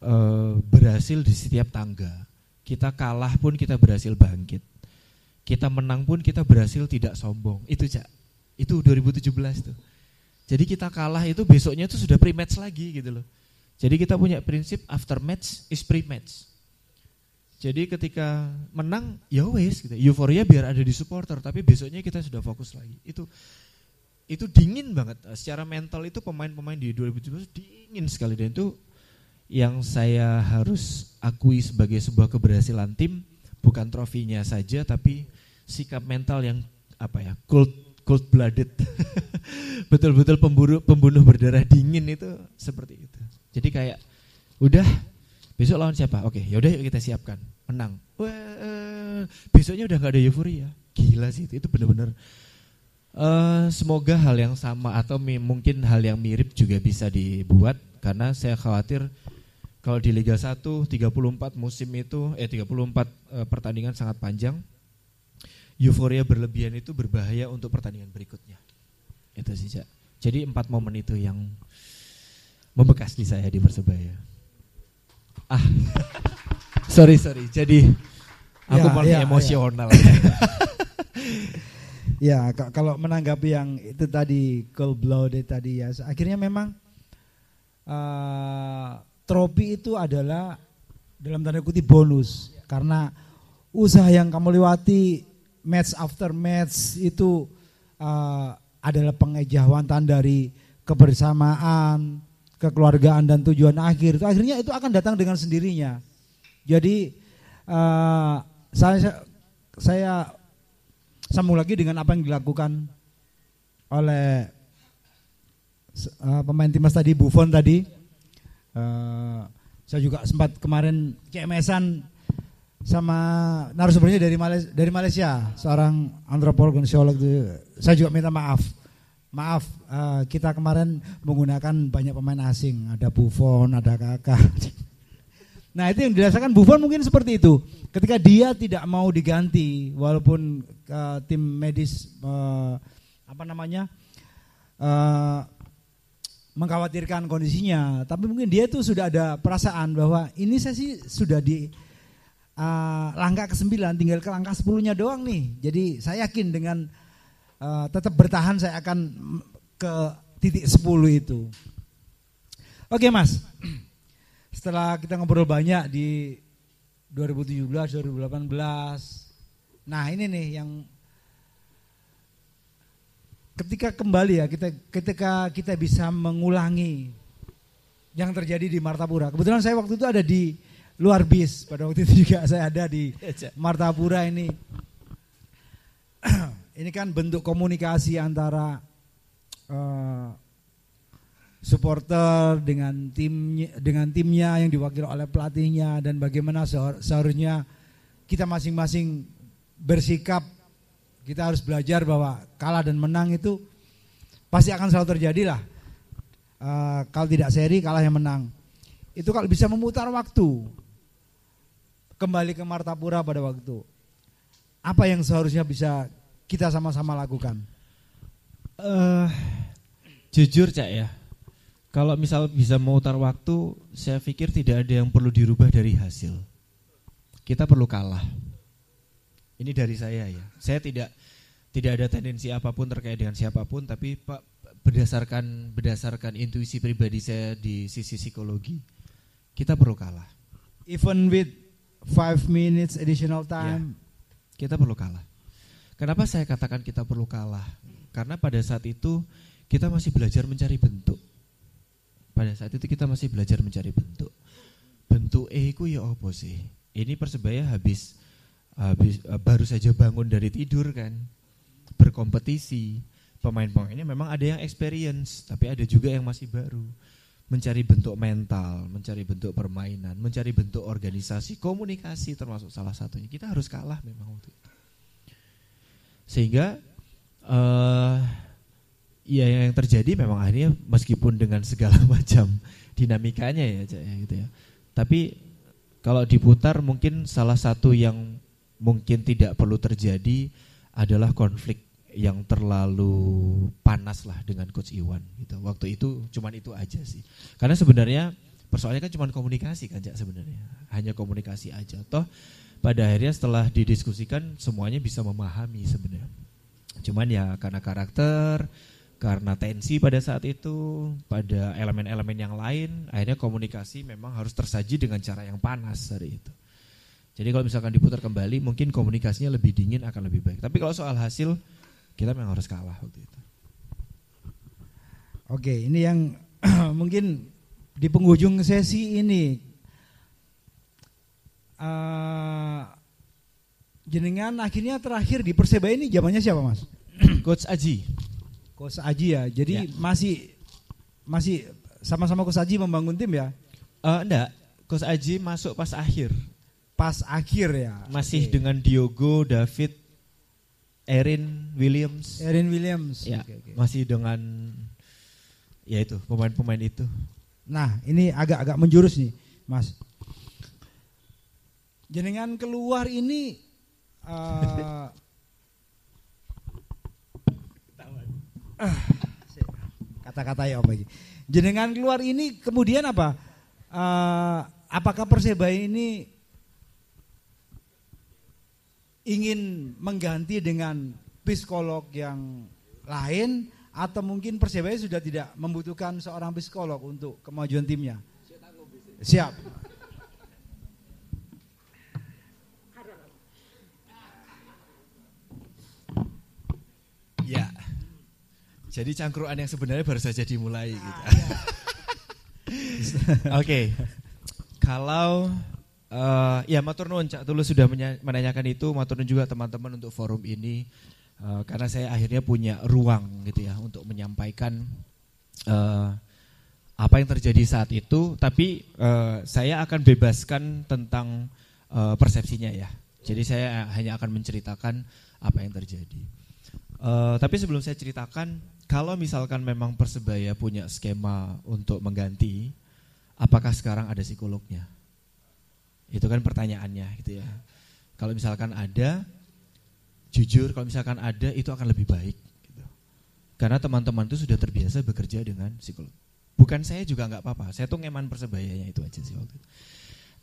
uh, berhasil di setiap tangga. Kita kalah pun kita berhasil bangkit. Kita menang pun kita berhasil tidak sombong. Itu cak. Itu 2017 tuh. Jadi kita kalah itu besoknya itu sudah pre-match lagi gitu loh. Jadi kita punya prinsip after match is pre match. Jadi ketika menang ya wes gitu. Euforia biar ada di supporter, tapi besoknya kita sudah fokus lagi. Itu itu dingin banget secara mental itu pemain-pemain di 2017 dingin sekali dan itu yang saya harus akui sebagai sebuah keberhasilan tim bukan trofinya saja tapi sikap mental yang apa ya cold cold blooded betul-betul pemburu pembunuh berdarah dingin itu seperti itu jadi kayak udah besok lawan siapa? Oke, yaudah yuk kita siapkan. Menang. Wah, besoknya udah nggak ada euforia. Gila sih itu, itu bener-bener Uh, semoga hal yang sama atau mungkin hal yang mirip juga bisa dibuat karena saya khawatir kalau di Liga 1 34 musim itu eh 34 uh, eh, pertandingan sangat panjang. Euforia berlebihan itu berbahaya untuk pertandingan berikutnya. Itu sih, Jadi empat momen itu yang membekas di saya di Persebaya. Ah, sorry sorry. Jadi aku ya, paling ya, ya. emosional. Ya. ya kalau menanggapi yang itu tadi cold blooded tadi ya, akhirnya memang uh, ah, tropi itu adalah dalam tanda kutip bonus karena usaha yang kamu lewati match after match itu uh, adalah pengejauhan dari kebersamaan, kekeluargaan dan tujuan akhir itu akhirnya itu akan datang dengan sendirinya. Jadi uh, saya saya sambung lagi dengan apa yang dilakukan oleh uh, pemain timnas tadi Buffon tadi. Uh, saya juga sempat kemarin CMS-an sama narasumbernya dari Malaysia, dari Malaysia seorang antropolog dan saya juga minta maaf Maaf, eh, kita kemarin menggunakan banyak pemain asing, ada Buffon, ada Kakak. Nah itu yang dirasakan Buffon mungkin seperti itu. Ketika dia tidak mau diganti, walaupun uh, tim medis eh, apa namanya mengkhawatirkan kondisinya, tapi mungkin dia itu sudah ada perasaan bahwa ini saya sih sudah di langkah ke-9 tinggal ke langkah sepuluhnya doang nih. Jadi saya yakin dengan Eh, tetap bertahan saya akan ke titik 10 itu. Oke mas, setelah kita ngobrol banyak di 2017, 2018, nah ini nih yang ketika kembali ya kita ketika kita bisa mengulangi yang terjadi di Martapura. Kebetulan saya waktu itu ada di luar bis pada waktu itu juga saya ada di iya, Martapura ini ini kan bentuk komunikasi antara uh, supporter dengan timnya, dengan timnya yang diwakili oleh pelatihnya dan bagaimana seharusnya kita masing-masing bersikap kita harus belajar bahwa kalah dan menang itu pasti akan selalu terjadi lah uh, kalau tidak seri kalah yang menang itu kalau bisa memutar waktu kembali ke Martapura pada waktu apa yang seharusnya bisa kita sama-sama lakukan? Uh, jujur cak ya, kalau misal bisa memutar waktu, saya pikir tidak ada yang perlu dirubah dari hasil. Kita perlu kalah. Ini dari saya ya. Saya tidak tidak ada tendensi apapun terkait dengan siapapun, tapi pak berdasarkan berdasarkan intuisi pribadi saya di sisi psikologi, kita perlu kalah. Even with five minutes additional ya, time, yeah, kita perlu kalah. Kenapa saya katakan kita perlu kalah? Karena pada saat itu kita masih belajar mencari bentuk. Pada saat itu kita masih belajar mencari bentuk. Bentuk E ku ya apa sih? Ini persebaya habis habis eh, baru saja bangun dari tidur kan. Berkompetisi. Pemain-pemainnya memang ada yang experience, tapi ada juga yang masih baru. Mencari bentuk mental, mencari bentuk permainan, mencari bentuk organisasi, komunikasi termasuk salah satunya. Kita harus kalah memang waktu itu sehingga uh, ya yang terjadi memang akhirnya meskipun dengan segala macam dinamikanya ya, ya gitu ya tapi kalau diputar mungkin salah satu yang mungkin tidak perlu terjadi adalah konflik yang terlalu panas lah dengan coach Iwan gitu waktu itu cuman itu aja sih karena sebenarnya persoalannya kan cuman komunikasi kan sebenarnya hanya komunikasi aja toh pada akhirnya setelah didiskusikan semuanya bisa memahami sebenarnya. Cuman ya karena karakter, karena tensi pada saat itu, pada elemen-elemen yang lain, akhirnya komunikasi memang harus tersaji dengan cara yang panas dari itu. Jadi kalau misalkan diputar kembali, mungkin komunikasinya lebih dingin akan lebih baik. Tapi kalau soal hasil, kita memang harus kalah waktu itu. Oke, ini yang mungkin di penghujung sesi ini uh, jenengan akhirnya terakhir di Persebaya ini zamannya siapa mas? Coach Aji. Coach Aji ya. Jadi ya. masih masih sama-sama Coach Aji membangun tim ya? Uh, enggak, Coach Aji masuk pas akhir. Pas akhir ya. Masih okay. dengan Diogo, David, Erin Williams. Erin Williams. Ya, okay, okay. masih dengan ya itu pemain-pemain itu. Nah, ini agak-agak menjurus nih, Mas. Jenengan keluar ini Eh, kata-kata ya Om Jenengan keluar ini kemudian apa? Uh, apakah Persebaya ini ingin mengganti dengan psikolog yang lain atau mungkin Persebaya sudah tidak membutuhkan seorang psikolog untuk kemajuan timnya? Siap. Jadi cangkruan yang sebenarnya baru saja dimulai ah, gitu. Iya. Oke. okay. Kalau uh, ya matur nuwun Cak Tulus sudah menanyakan itu, matur juga teman-teman untuk forum ini uh, karena saya akhirnya punya ruang gitu ya untuk menyampaikan uh, apa yang terjadi saat itu, tapi uh, saya akan bebaskan tentang uh, persepsinya ya. Jadi saya hanya akan menceritakan apa yang terjadi. Uh, tapi sebelum saya ceritakan kalau misalkan memang Persebaya punya skema untuk mengganti, apakah sekarang ada psikolognya? Itu kan pertanyaannya gitu ya. Kalau misalkan ada, jujur kalau misalkan ada itu akan lebih baik. Gitu. Karena teman-teman itu sudah terbiasa bekerja dengan psikolog. Bukan saya juga nggak apa-apa, saya tuh ngeman Persebayanya itu aja sih waktu itu.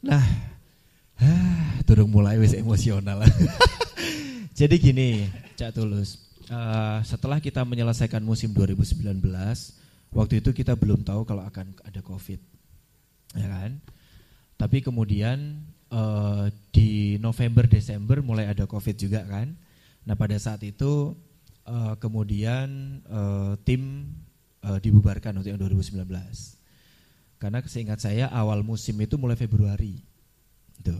Nah, turun mulai wis emosional. Jadi gini, Cak Tulus. Eh, setelah kita menyelesaikan musim 2019, waktu itu kita belum tahu kalau akan ada COVID, ya kan? Tapi kemudian uh, di November Desember mulai ada COVID juga kan? Nah pada saat itu uh, kemudian uh, tim uh, dibubarkan untuk yang 2019. Karena seingat saya awal musim itu mulai Februari. Tuh. Gitu.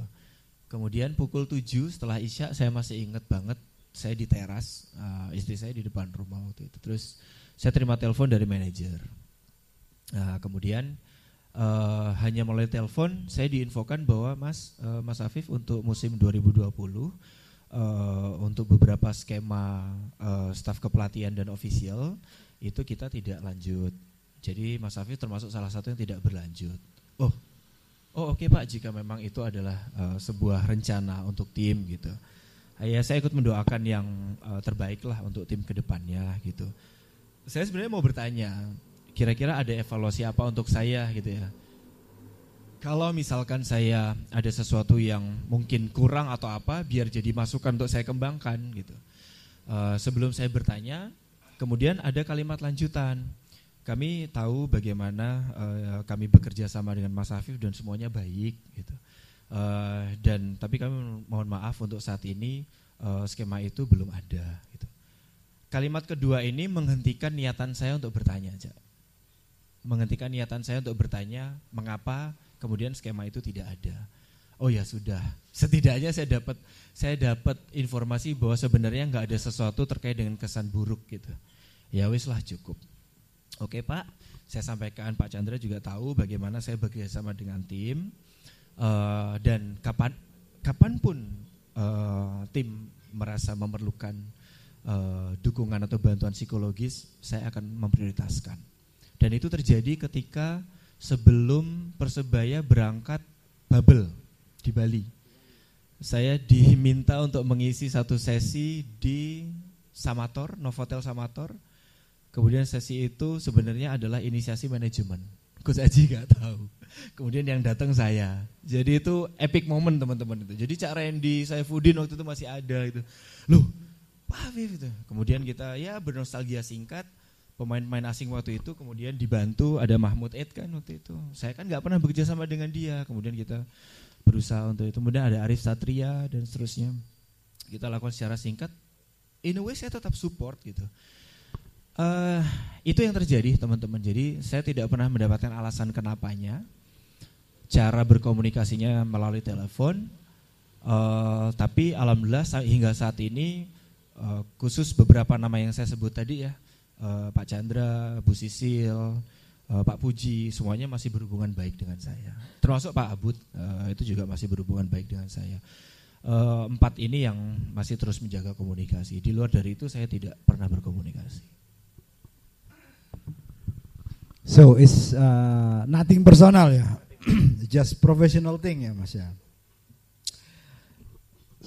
Kemudian pukul 7 setelah Isya saya masih ingat banget saya di teras, uh, istri saya di depan rumah waktu itu. Terus saya terima telepon dari manajer. Nah, kemudian uh, hanya melalui telepon saya diinfokan bahwa Mas uh, Mas Afif untuk musim 2020 uh, untuk beberapa skema uh, staf kepelatihan dan ofisial itu kita tidak lanjut. Jadi Mas Afif termasuk salah satu yang tidak berlanjut. Oh, oh oke okay, Pak, jika memang itu adalah uh, sebuah rencana untuk tim gitu ya saya ikut mendoakan yang uh, terbaik lah untuk tim kedepannya gitu. Saya sebenarnya mau bertanya, kira-kira ada evaluasi apa untuk saya gitu ya? Kalau misalkan saya ada sesuatu yang mungkin kurang atau apa, biar jadi masukan untuk saya kembangkan gitu. Uh, sebelum saya bertanya, kemudian ada kalimat lanjutan. Kami tahu bagaimana uh, kami bekerja sama dengan Mas Afif dan semuanya baik gitu uh, dan tapi kami mohon maaf untuk saat ini uh, skema itu belum ada gitu. Kalimat kedua ini menghentikan niatan saya untuk bertanya aja. Menghentikan niatan saya untuk bertanya mengapa kemudian skema itu tidak ada. Oh ya sudah, setidaknya saya dapat saya dapat informasi bahwa sebenarnya nggak ada sesuatu terkait dengan kesan buruk gitu. Ya wis lah cukup. Oke Pak, saya sampaikan Pak Chandra juga tahu bagaimana saya bekerja sama dengan tim Eh, dan kapan kapanpun uh, tim merasa memerlukan uh, dukungan atau bantuan psikologis, saya akan memprioritaskan. Dan itu terjadi ketika sebelum Persebaya berangkat bubble di Bali. Saya diminta untuk mengisi satu sesi di Samator, Novotel Samator. Kemudian sesi itu sebenarnya adalah inisiasi manajemen Gus Aji nggak tahu. Kemudian yang datang saya. Jadi itu epic moment teman-teman itu. Jadi Cak Randy, Fudin waktu itu masih ada itu. Loh, Pak Afif itu. Kemudian kita ya bernostalgia singkat pemain-pemain asing waktu itu kemudian dibantu ada Mahmud Ed kan waktu itu. Saya kan nggak pernah bekerja sama dengan dia. Kemudian kita berusaha untuk itu. Kemudian ada Arif Satria dan seterusnya. Kita lakukan secara singkat. In a way saya tetap support gitu. Uh, itu yang terjadi teman-teman. Jadi saya tidak pernah mendapatkan alasan kenapanya. Cara berkomunikasinya melalui telepon. Uh, tapi alhamdulillah hingga saat ini uh, khusus beberapa nama yang saya sebut tadi ya. Uh, Pak Chandra, Bu Sisil, uh, Pak Puji, semuanya masih berhubungan baik dengan saya. Termasuk Pak Abud, uh, itu juga masih berhubungan baik dengan saya. Uh, empat ini yang masih terus menjaga komunikasi. Di luar dari itu saya tidak pernah berkomunikasi. So it's uh, nothing personal ya, just professional thing ya mas ya.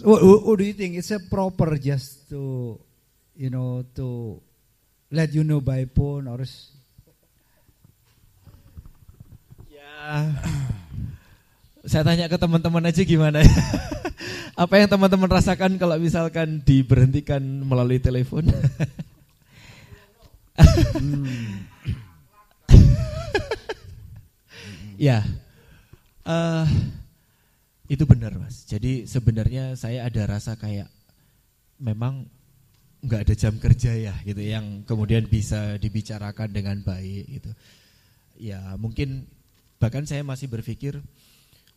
What, what do you think? It's a proper just to, you know, to let you know by phone or is? Ya, saya tanya ke teman-teman aja gimana ya. Apa yang teman-teman rasakan kalau misalkan diberhentikan melalui telepon? hmm. Ya, uh, itu benar mas. Jadi sebenarnya saya ada rasa kayak memang nggak ada jam kerja ya gitu yang kemudian bisa dibicarakan dengan baik gitu. Ya mungkin bahkan saya masih berpikir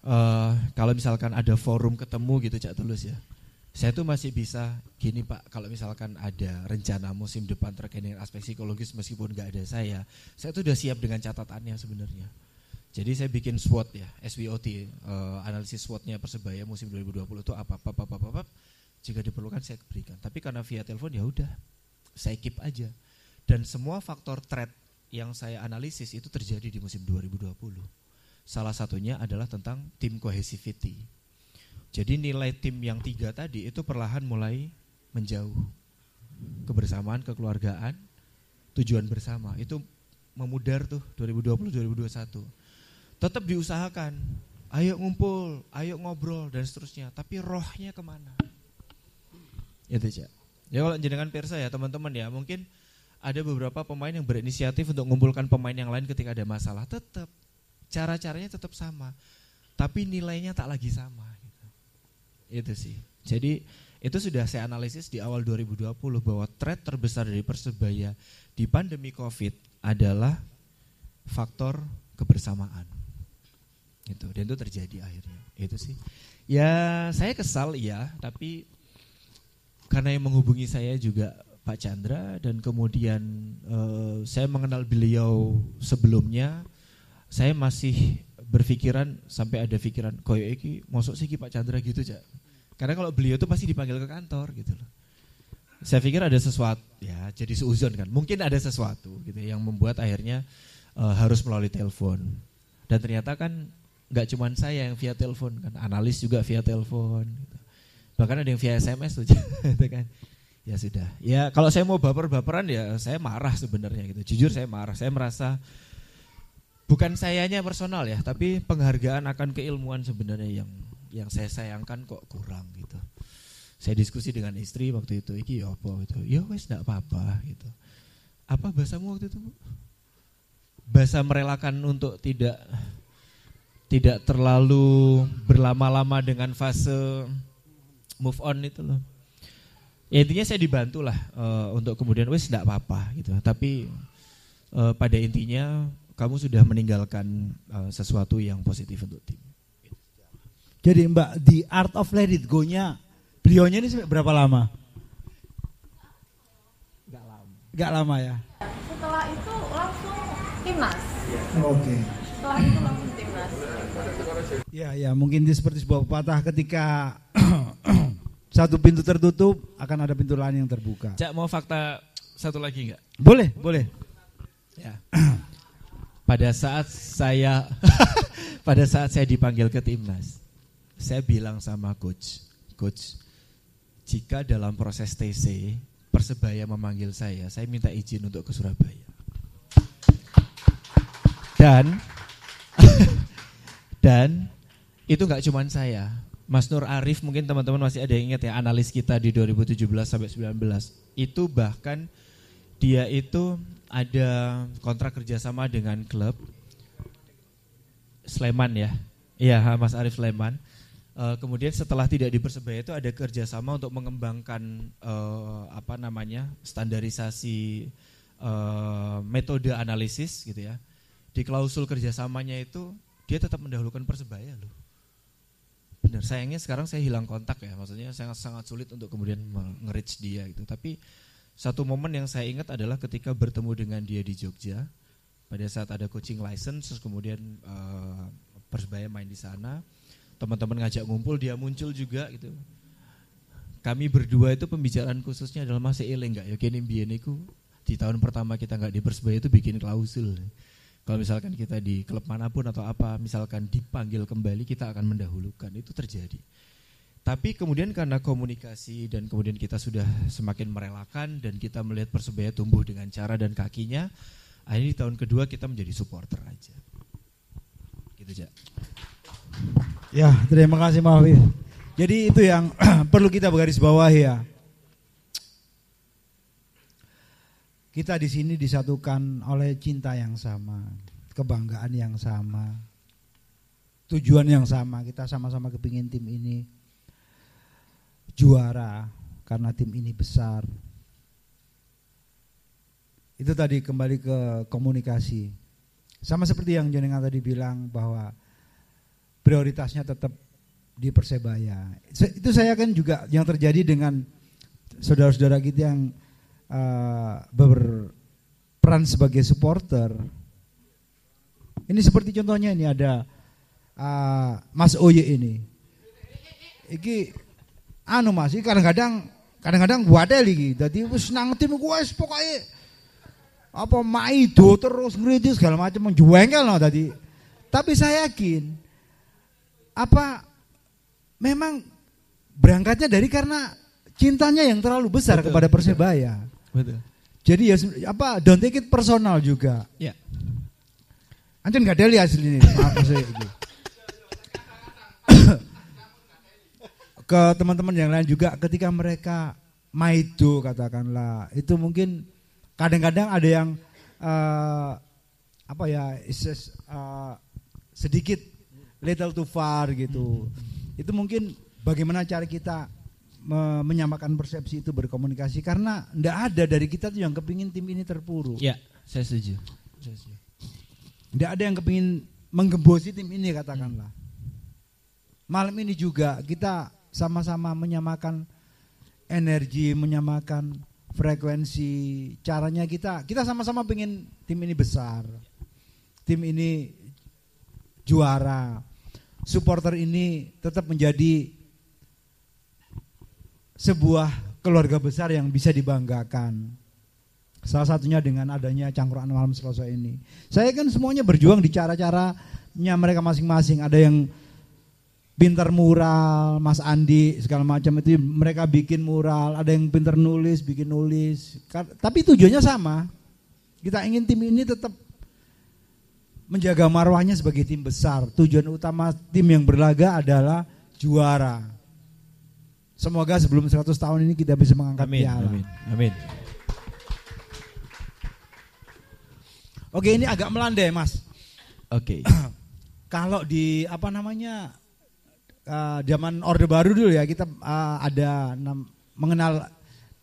uh, kalau misalkan ada forum ketemu gitu cak tulus ya. Saya tuh masih bisa gini pak kalau misalkan ada rencana musim depan terkait dengan aspek psikologis meskipun nggak ada saya, saya tuh udah siap dengan catatannya sebenarnya jadi saya bikin SWOT ya, SWOT, uh, eh, analisis SWOT-nya Persebaya musim 2020 itu apa, apa, apa, apa, apa, jika diperlukan saya berikan. Tapi karena via telepon ya udah, saya keep aja. Dan semua faktor threat yang saya analisis itu terjadi di musim 2020. Salah satunya adalah tentang tim cohesivity. Jadi nilai tim yang tiga tadi itu perlahan mulai menjauh. Kebersamaan, kekeluargaan, tujuan bersama itu memudar tuh 2020 2021 tetap diusahakan. Ayo ngumpul, ayo ngobrol dan seterusnya. Tapi rohnya kemana? Itu aja. Ya kalau jenengan persa ya teman-teman ya mungkin ada beberapa pemain yang berinisiatif untuk mengumpulkan pemain yang lain ketika ada masalah. Tetap cara-caranya tetap sama, tapi nilainya tak lagi sama. Gitu. Itu sih. Jadi itu sudah saya analisis di awal 2020 bahwa threat terbesar dari persebaya di pandemi COVID adalah faktor kebersamaan gitu, dan itu terjadi akhirnya. Itu sih. Ya saya kesal iya, tapi karena yang menghubungi saya juga Pak Chandra dan kemudian uh, saya mengenal beliau sebelumnya, saya masih berpikiran sampai ada pikiran koyo iki mosok sih Pak Chandra gitu cak. Karena kalau beliau tuh pasti dipanggil ke kantor gitu loh saya pikir ada sesuatu ya jadi seuzon kan mungkin ada sesuatu gitu yang membuat akhirnya uh, harus melalui telepon dan ternyata kan nggak cuma saya yang via telepon kan analis juga via telepon gitu. bahkan ada yang via sms tuh gitu kan ya sudah ya kalau saya mau baper-baperan ya saya marah sebenarnya gitu jujur saya marah saya merasa bukan sayanya personal ya tapi penghargaan akan keilmuan sebenarnya yang yang saya sayangkan kok kurang gitu saya diskusi dengan istri waktu itu iki ya apa gitu ya wes tidak apa-apa gitu apa bahasamu waktu itu bahasa merelakan untuk tidak tidak terlalu berlama-lama dengan fase move on itu loh. Ya intinya saya dibantu lah uh, untuk kemudian wes tidak apa-apa gitu. Tapi uh, pada intinya kamu sudah meninggalkan uh, sesuatu yang positif untuk tim. Jadi Mbak di Art of Let It Go-nya beliaunya ini berapa lama? Gak lama. Gak lama ya. Setelah itu langsung timnas. Oke. Okay. Setelah itu langsung Ya, ya, mungkin ini seperti sebuah pepatah ketika satu pintu tertutup akan ada pintu lain yang terbuka. Cak mau fakta satu lagi enggak? Boleh, boleh. Ya. pada saat saya pada saat saya dipanggil ke timnas, saya bilang sama coach, coach, jika dalam proses TC Persebaya memanggil saya, saya minta izin untuk ke Surabaya. Dan dan itu nggak cuma saya. Mas Nur Arif mungkin teman-teman masih ada yang ingat ya analis kita di 2017 sampai 19. Itu bahkan dia itu ada kontrak kerjasama dengan klub Sleman ya. Iya Mas Arif Sleman. Uh, kemudian setelah tidak dipersebaya itu ada kerjasama untuk mengembangkan uh, apa namanya standarisasi uh, metode analisis gitu ya. Di klausul kerjasamanya itu dia tetap mendahulukan persebaya loh. Benar, sayangnya sekarang saya hilang kontak ya, maksudnya sangat sangat sulit untuk kemudian nge dia gitu. Tapi satu momen yang saya ingat adalah ketika bertemu dengan dia di Jogja pada saat ada coaching license, terus kemudian uh, persebaya main di sana, teman-teman ngajak ngumpul, dia muncul juga gitu. Kami berdua itu pembicaraan khususnya adalah masih eling nggak ya, kini bieniku di tahun pertama kita nggak di persebaya itu bikin klausul kalau misalkan kita di klub manapun atau apa, misalkan dipanggil kembali, kita akan mendahulukan. Itu terjadi. Tapi kemudian karena komunikasi dan kemudian kita sudah semakin merelakan dan kita melihat Persebaya tumbuh dengan cara dan kakinya, akhirnya di tahun kedua kita menjadi supporter aja. Gitu, aja. Ya, terima kasih Mahfir. Jadi itu yang perlu kita garis bawah ya. Kita di sini disatukan oleh cinta yang sama, kebanggaan yang sama, tujuan yang sama. Kita sama-sama kepingin tim ini juara karena tim ini besar. Itu tadi kembali ke komunikasi. Sama seperti yang Jenengan tadi bilang bahwa prioritasnya tetap di Persebaya. Itu saya kan juga yang terjadi dengan saudara-saudara kita yang uh, berperan sebagai supporter. Ini seperti contohnya ini ada uh, Mas Oye ini. Iki anu Mas, iki kadang-kadang kadang-kadang ada lagi. Dadi wis nang tim ku wis pokoke apa maido terus ngritis segala macam menjuengkel no tadi. Tapi saya yakin apa memang berangkatnya dari karena cintanya yang terlalu besar betul, kepada Persebaya. Betul. Betul. Jadi ya apa don't take it personal juga. Ya. Anjir nggak deli asli ini. Maaf saya itu. Ke teman-teman yang lain juga ketika mereka maido katakanlah itu mungkin kadang-kadang ada yang uh, apa ya is, uh, sedikit little too far gitu. Hmm. Itu mungkin bagaimana cara kita me menyamakan persepsi itu berkomunikasi karena ndak ada dari kita tuh yang kepingin tim ini terpuruk. Ya, saya setuju. Saya ada yang kepingin menggembosi tim ini katakanlah. Hmm. Malam ini juga kita sama-sama menyamakan energi, menyamakan frekuensi. Caranya kita kita sama-sama pengen tim ini besar. Tim ini juara. Supporter ini tetap menjadi sebuah keluarga besar yang bisa dibanggakan. Salah satunya dengan adanya cangkruan malam selasa ini. Saya kan semuanya berjuang di cara-caranya mereka masing-masing. Ada yang pinter mural, Mas Andi segala macam itu mereka bikin mural. Ada yang pinter nulis, bikin nulis. Tapi tujuannya sama. Kita ingin tim ini tetap menjaga marwahnya sebagai tim besar. Tujuan utama tim yang berlaga adalah juara. Semoga sebelum 100 tahun ini kita bisa mengangkat amin, piala. Amin. Amin. Oke, ini agak melandai, Mas. Oke. Okay. Kalau di apa namanya uh, zaman Orde Baru dulu ya, kita uh, ada nam, mengenal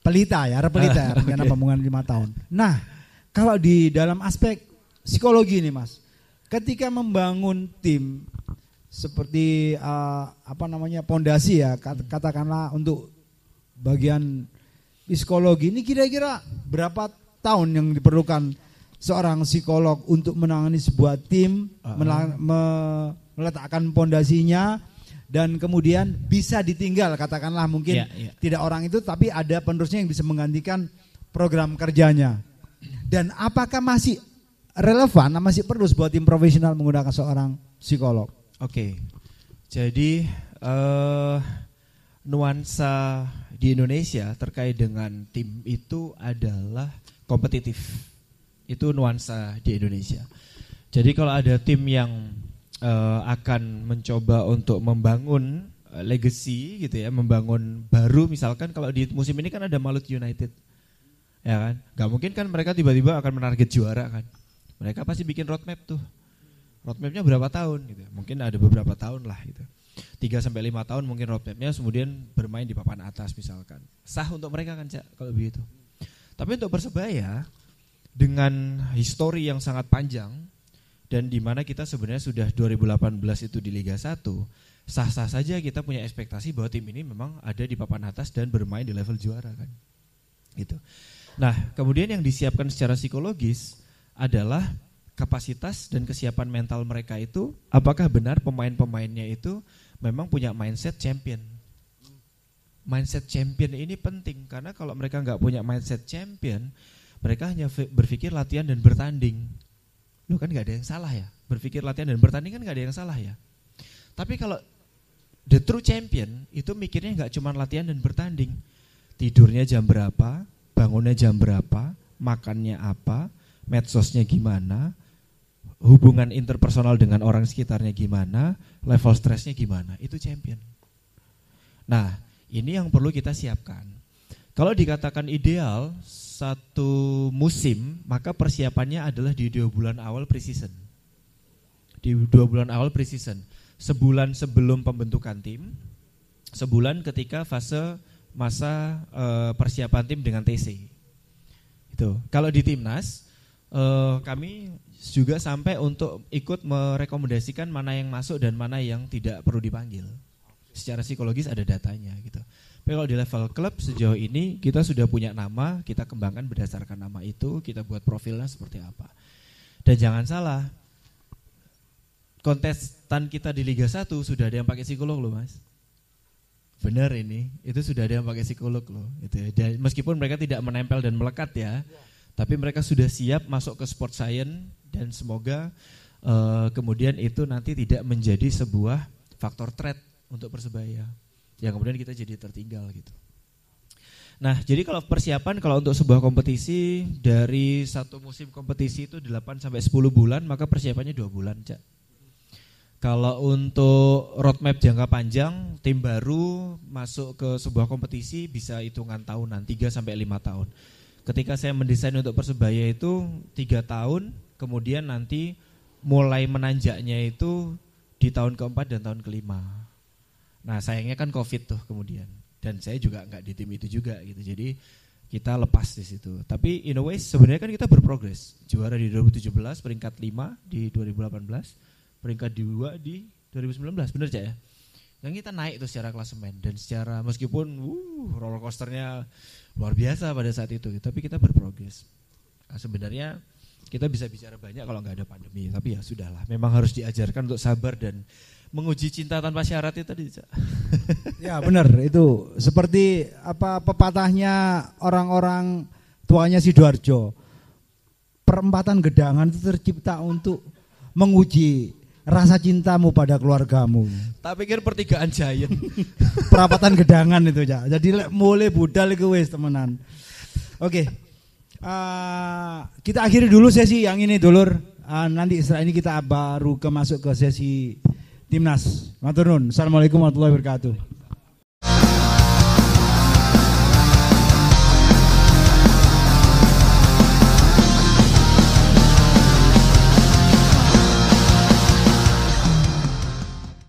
pelita ya, repelita, okay. rencana pembangunan lima tahun. Nah, kalau di dalam aspek psikologi ini, Mas. Ketika membangun tim seperti uh, apa namanya pondasi ya hmm. katakanlah untuk bagian psikologi ini kira-kira berapa tahun yang diperlukan seorang psikolog untuk menangani sebuah tim uh ah. -huh. meletakkan pondasinya dan kemudian bisa ditinggal katakanlah mungkin yeah, yeah. tidak orang itu tapi ada penerusnya yang bisa menggantikan program kerjanya dan apakah masih relevan masih perlu sebuah tim profesional menggunakan seorang psikolog Oke, jadi uh, nuansa di Indonesia terkait dengan tim itu adalah kompetitif. Itu nuansa di Indonesia. Jadi kalau ada tim yang uh, akan mencoba untuk membangun eh, legacy gitu ya, membangun baru misalkan kalau di musim ini kan ada Malut United. Ya kan? Gak mungkin kan mereka tiba-tiba akan menarget juara kan. Mereka pasti bikin roadmap tuh roadmapnya berapa tahun gitu mungkin ada beberapa tahun lah gitu 3 sampai lima tahun mungkin roadmapnya kemudian bermain di papan atas misalkan sah untuk mereka kan cak kalau begitu tapi untuk persebaya dengan histori yang sangat panjang dan di mana kita sebenarnya sudah 2018 itu di Liga 1 sah-sah saja kita punya ekspektasi bahwa tim ini memang ada di papan atas dan bermain di level juara kan gitu nah kemudian yang disiapkan secara psikologis adalah kapasitas dan kesiapan mental mereka itu apakah benar pemain-pemainnya itu memang punya mindset champion. Mindset champion ini penting karena kalau mereka nggak punya mindset champion, mereka hanya berpikir latihan dan bertanding. Lu kan nggak ada yang salah ya, berpikir latihan dan bertanding kan nggak ada yang salah ya. Tapi kalau the true champion itu mikirnya nggak cuma latihan dan bertanding, tidurnya jam berapa, bangunnya jam berapa, makannya apa, medsosnya gimana, hubungan interpersonal dengan orang sekitarnya gimana, level stresnya gimana, itu champion. Nah, ini yang perlu kita siapkan. Kalau dikatakan ideal satu musim, maka persiapannya adalah di dua bulan awal preseason. Di dua bulan awal preseason, sebulan sebelum pembentukan tim, sebulan ketika fase masa e, persiapan tim dengan TC. Itu. Kalau di timnas, e, kami juga sampai untuk ikut merekomendasikan mana yang masuk dan mana yang tidak perlu dipanggil. Secara psikologis ada datanya gitu. Tapi kalau di level klub sejauh ini kita sudah punya nama, kita kembangkan berdasarkan nama itu, kita buat profilnya seperti apa. Dan jangan salah, kontestan kita di Liga 1 sudah ada yang pakai psikolog loh mas. Benar ini, itu sudah ada yang pakai psikolog loh. Itu ya. Dan meskipun mereka tidak menempel dan melekat ya. Iya. tapi mereka sudah siap masuk ke sport science dan semoga uh, kemudian itu nanti tidak menjadi sebuah faktor threat untuk persebaya yang kemudian kita jadi tertinggal gitu. Nah, jadi kalau persiapan kalau untuk sebuah kompetisi dari satu musim kompetisi itu 8 sampai 10 bulan, maka persiapannya dua bulan, Cak. Kalau untuk roadmap jangka panjang, tim baru masuk ke sebuah kompetisi bisa hitungan tahunan, 3 sampai 5 tahun. Ketika saya mendesain untuk Persebaya itu 3 tahun, kemudian nanti mulai menanjaknya itu di tahun keempat dan tahun kelima. Nah sayangnya kan covid tuh kemudian dan saya juga nggak di tim itu juga gitu jadi kita lepas di situ. Tapi in a way sebenarnya kan kita berprogres. Juara di 2017, peringkat 5 di 2018, peringkat 2 di 2019, bener cak ya? Dan kita naik itu secara klasemen dan secara meskipun uh, roller coasternya luar biasa pada saat itu, gitu. tapi kita berprogres. Nah, sebenarnya kita bisa bicara banyak kalau nggak ada pandemi, tapi ya sudahlah. Memang harus diajarkan untuk sabar dan menguji cinta tanpa syarat itu tadi. ya benar itu seperti apa pepatahnya orang-orang tuanya si Sidoarjo. Perempatan gedangan itu tercipta untuk menguji rasa cintamu pada keluargamu. Tak pikir pertigaan giant. perempatan gedangan itu ya. Jadi mulai budal ke wis temenan. Oke. Okay. Uh, kita akhiri dulu sesi yang ini dulur. Uh, nanti setelah ini kita baru ke masuk ke sesi timnas. maturnun Assalamualaikum warahmatullahi wabarakatuh.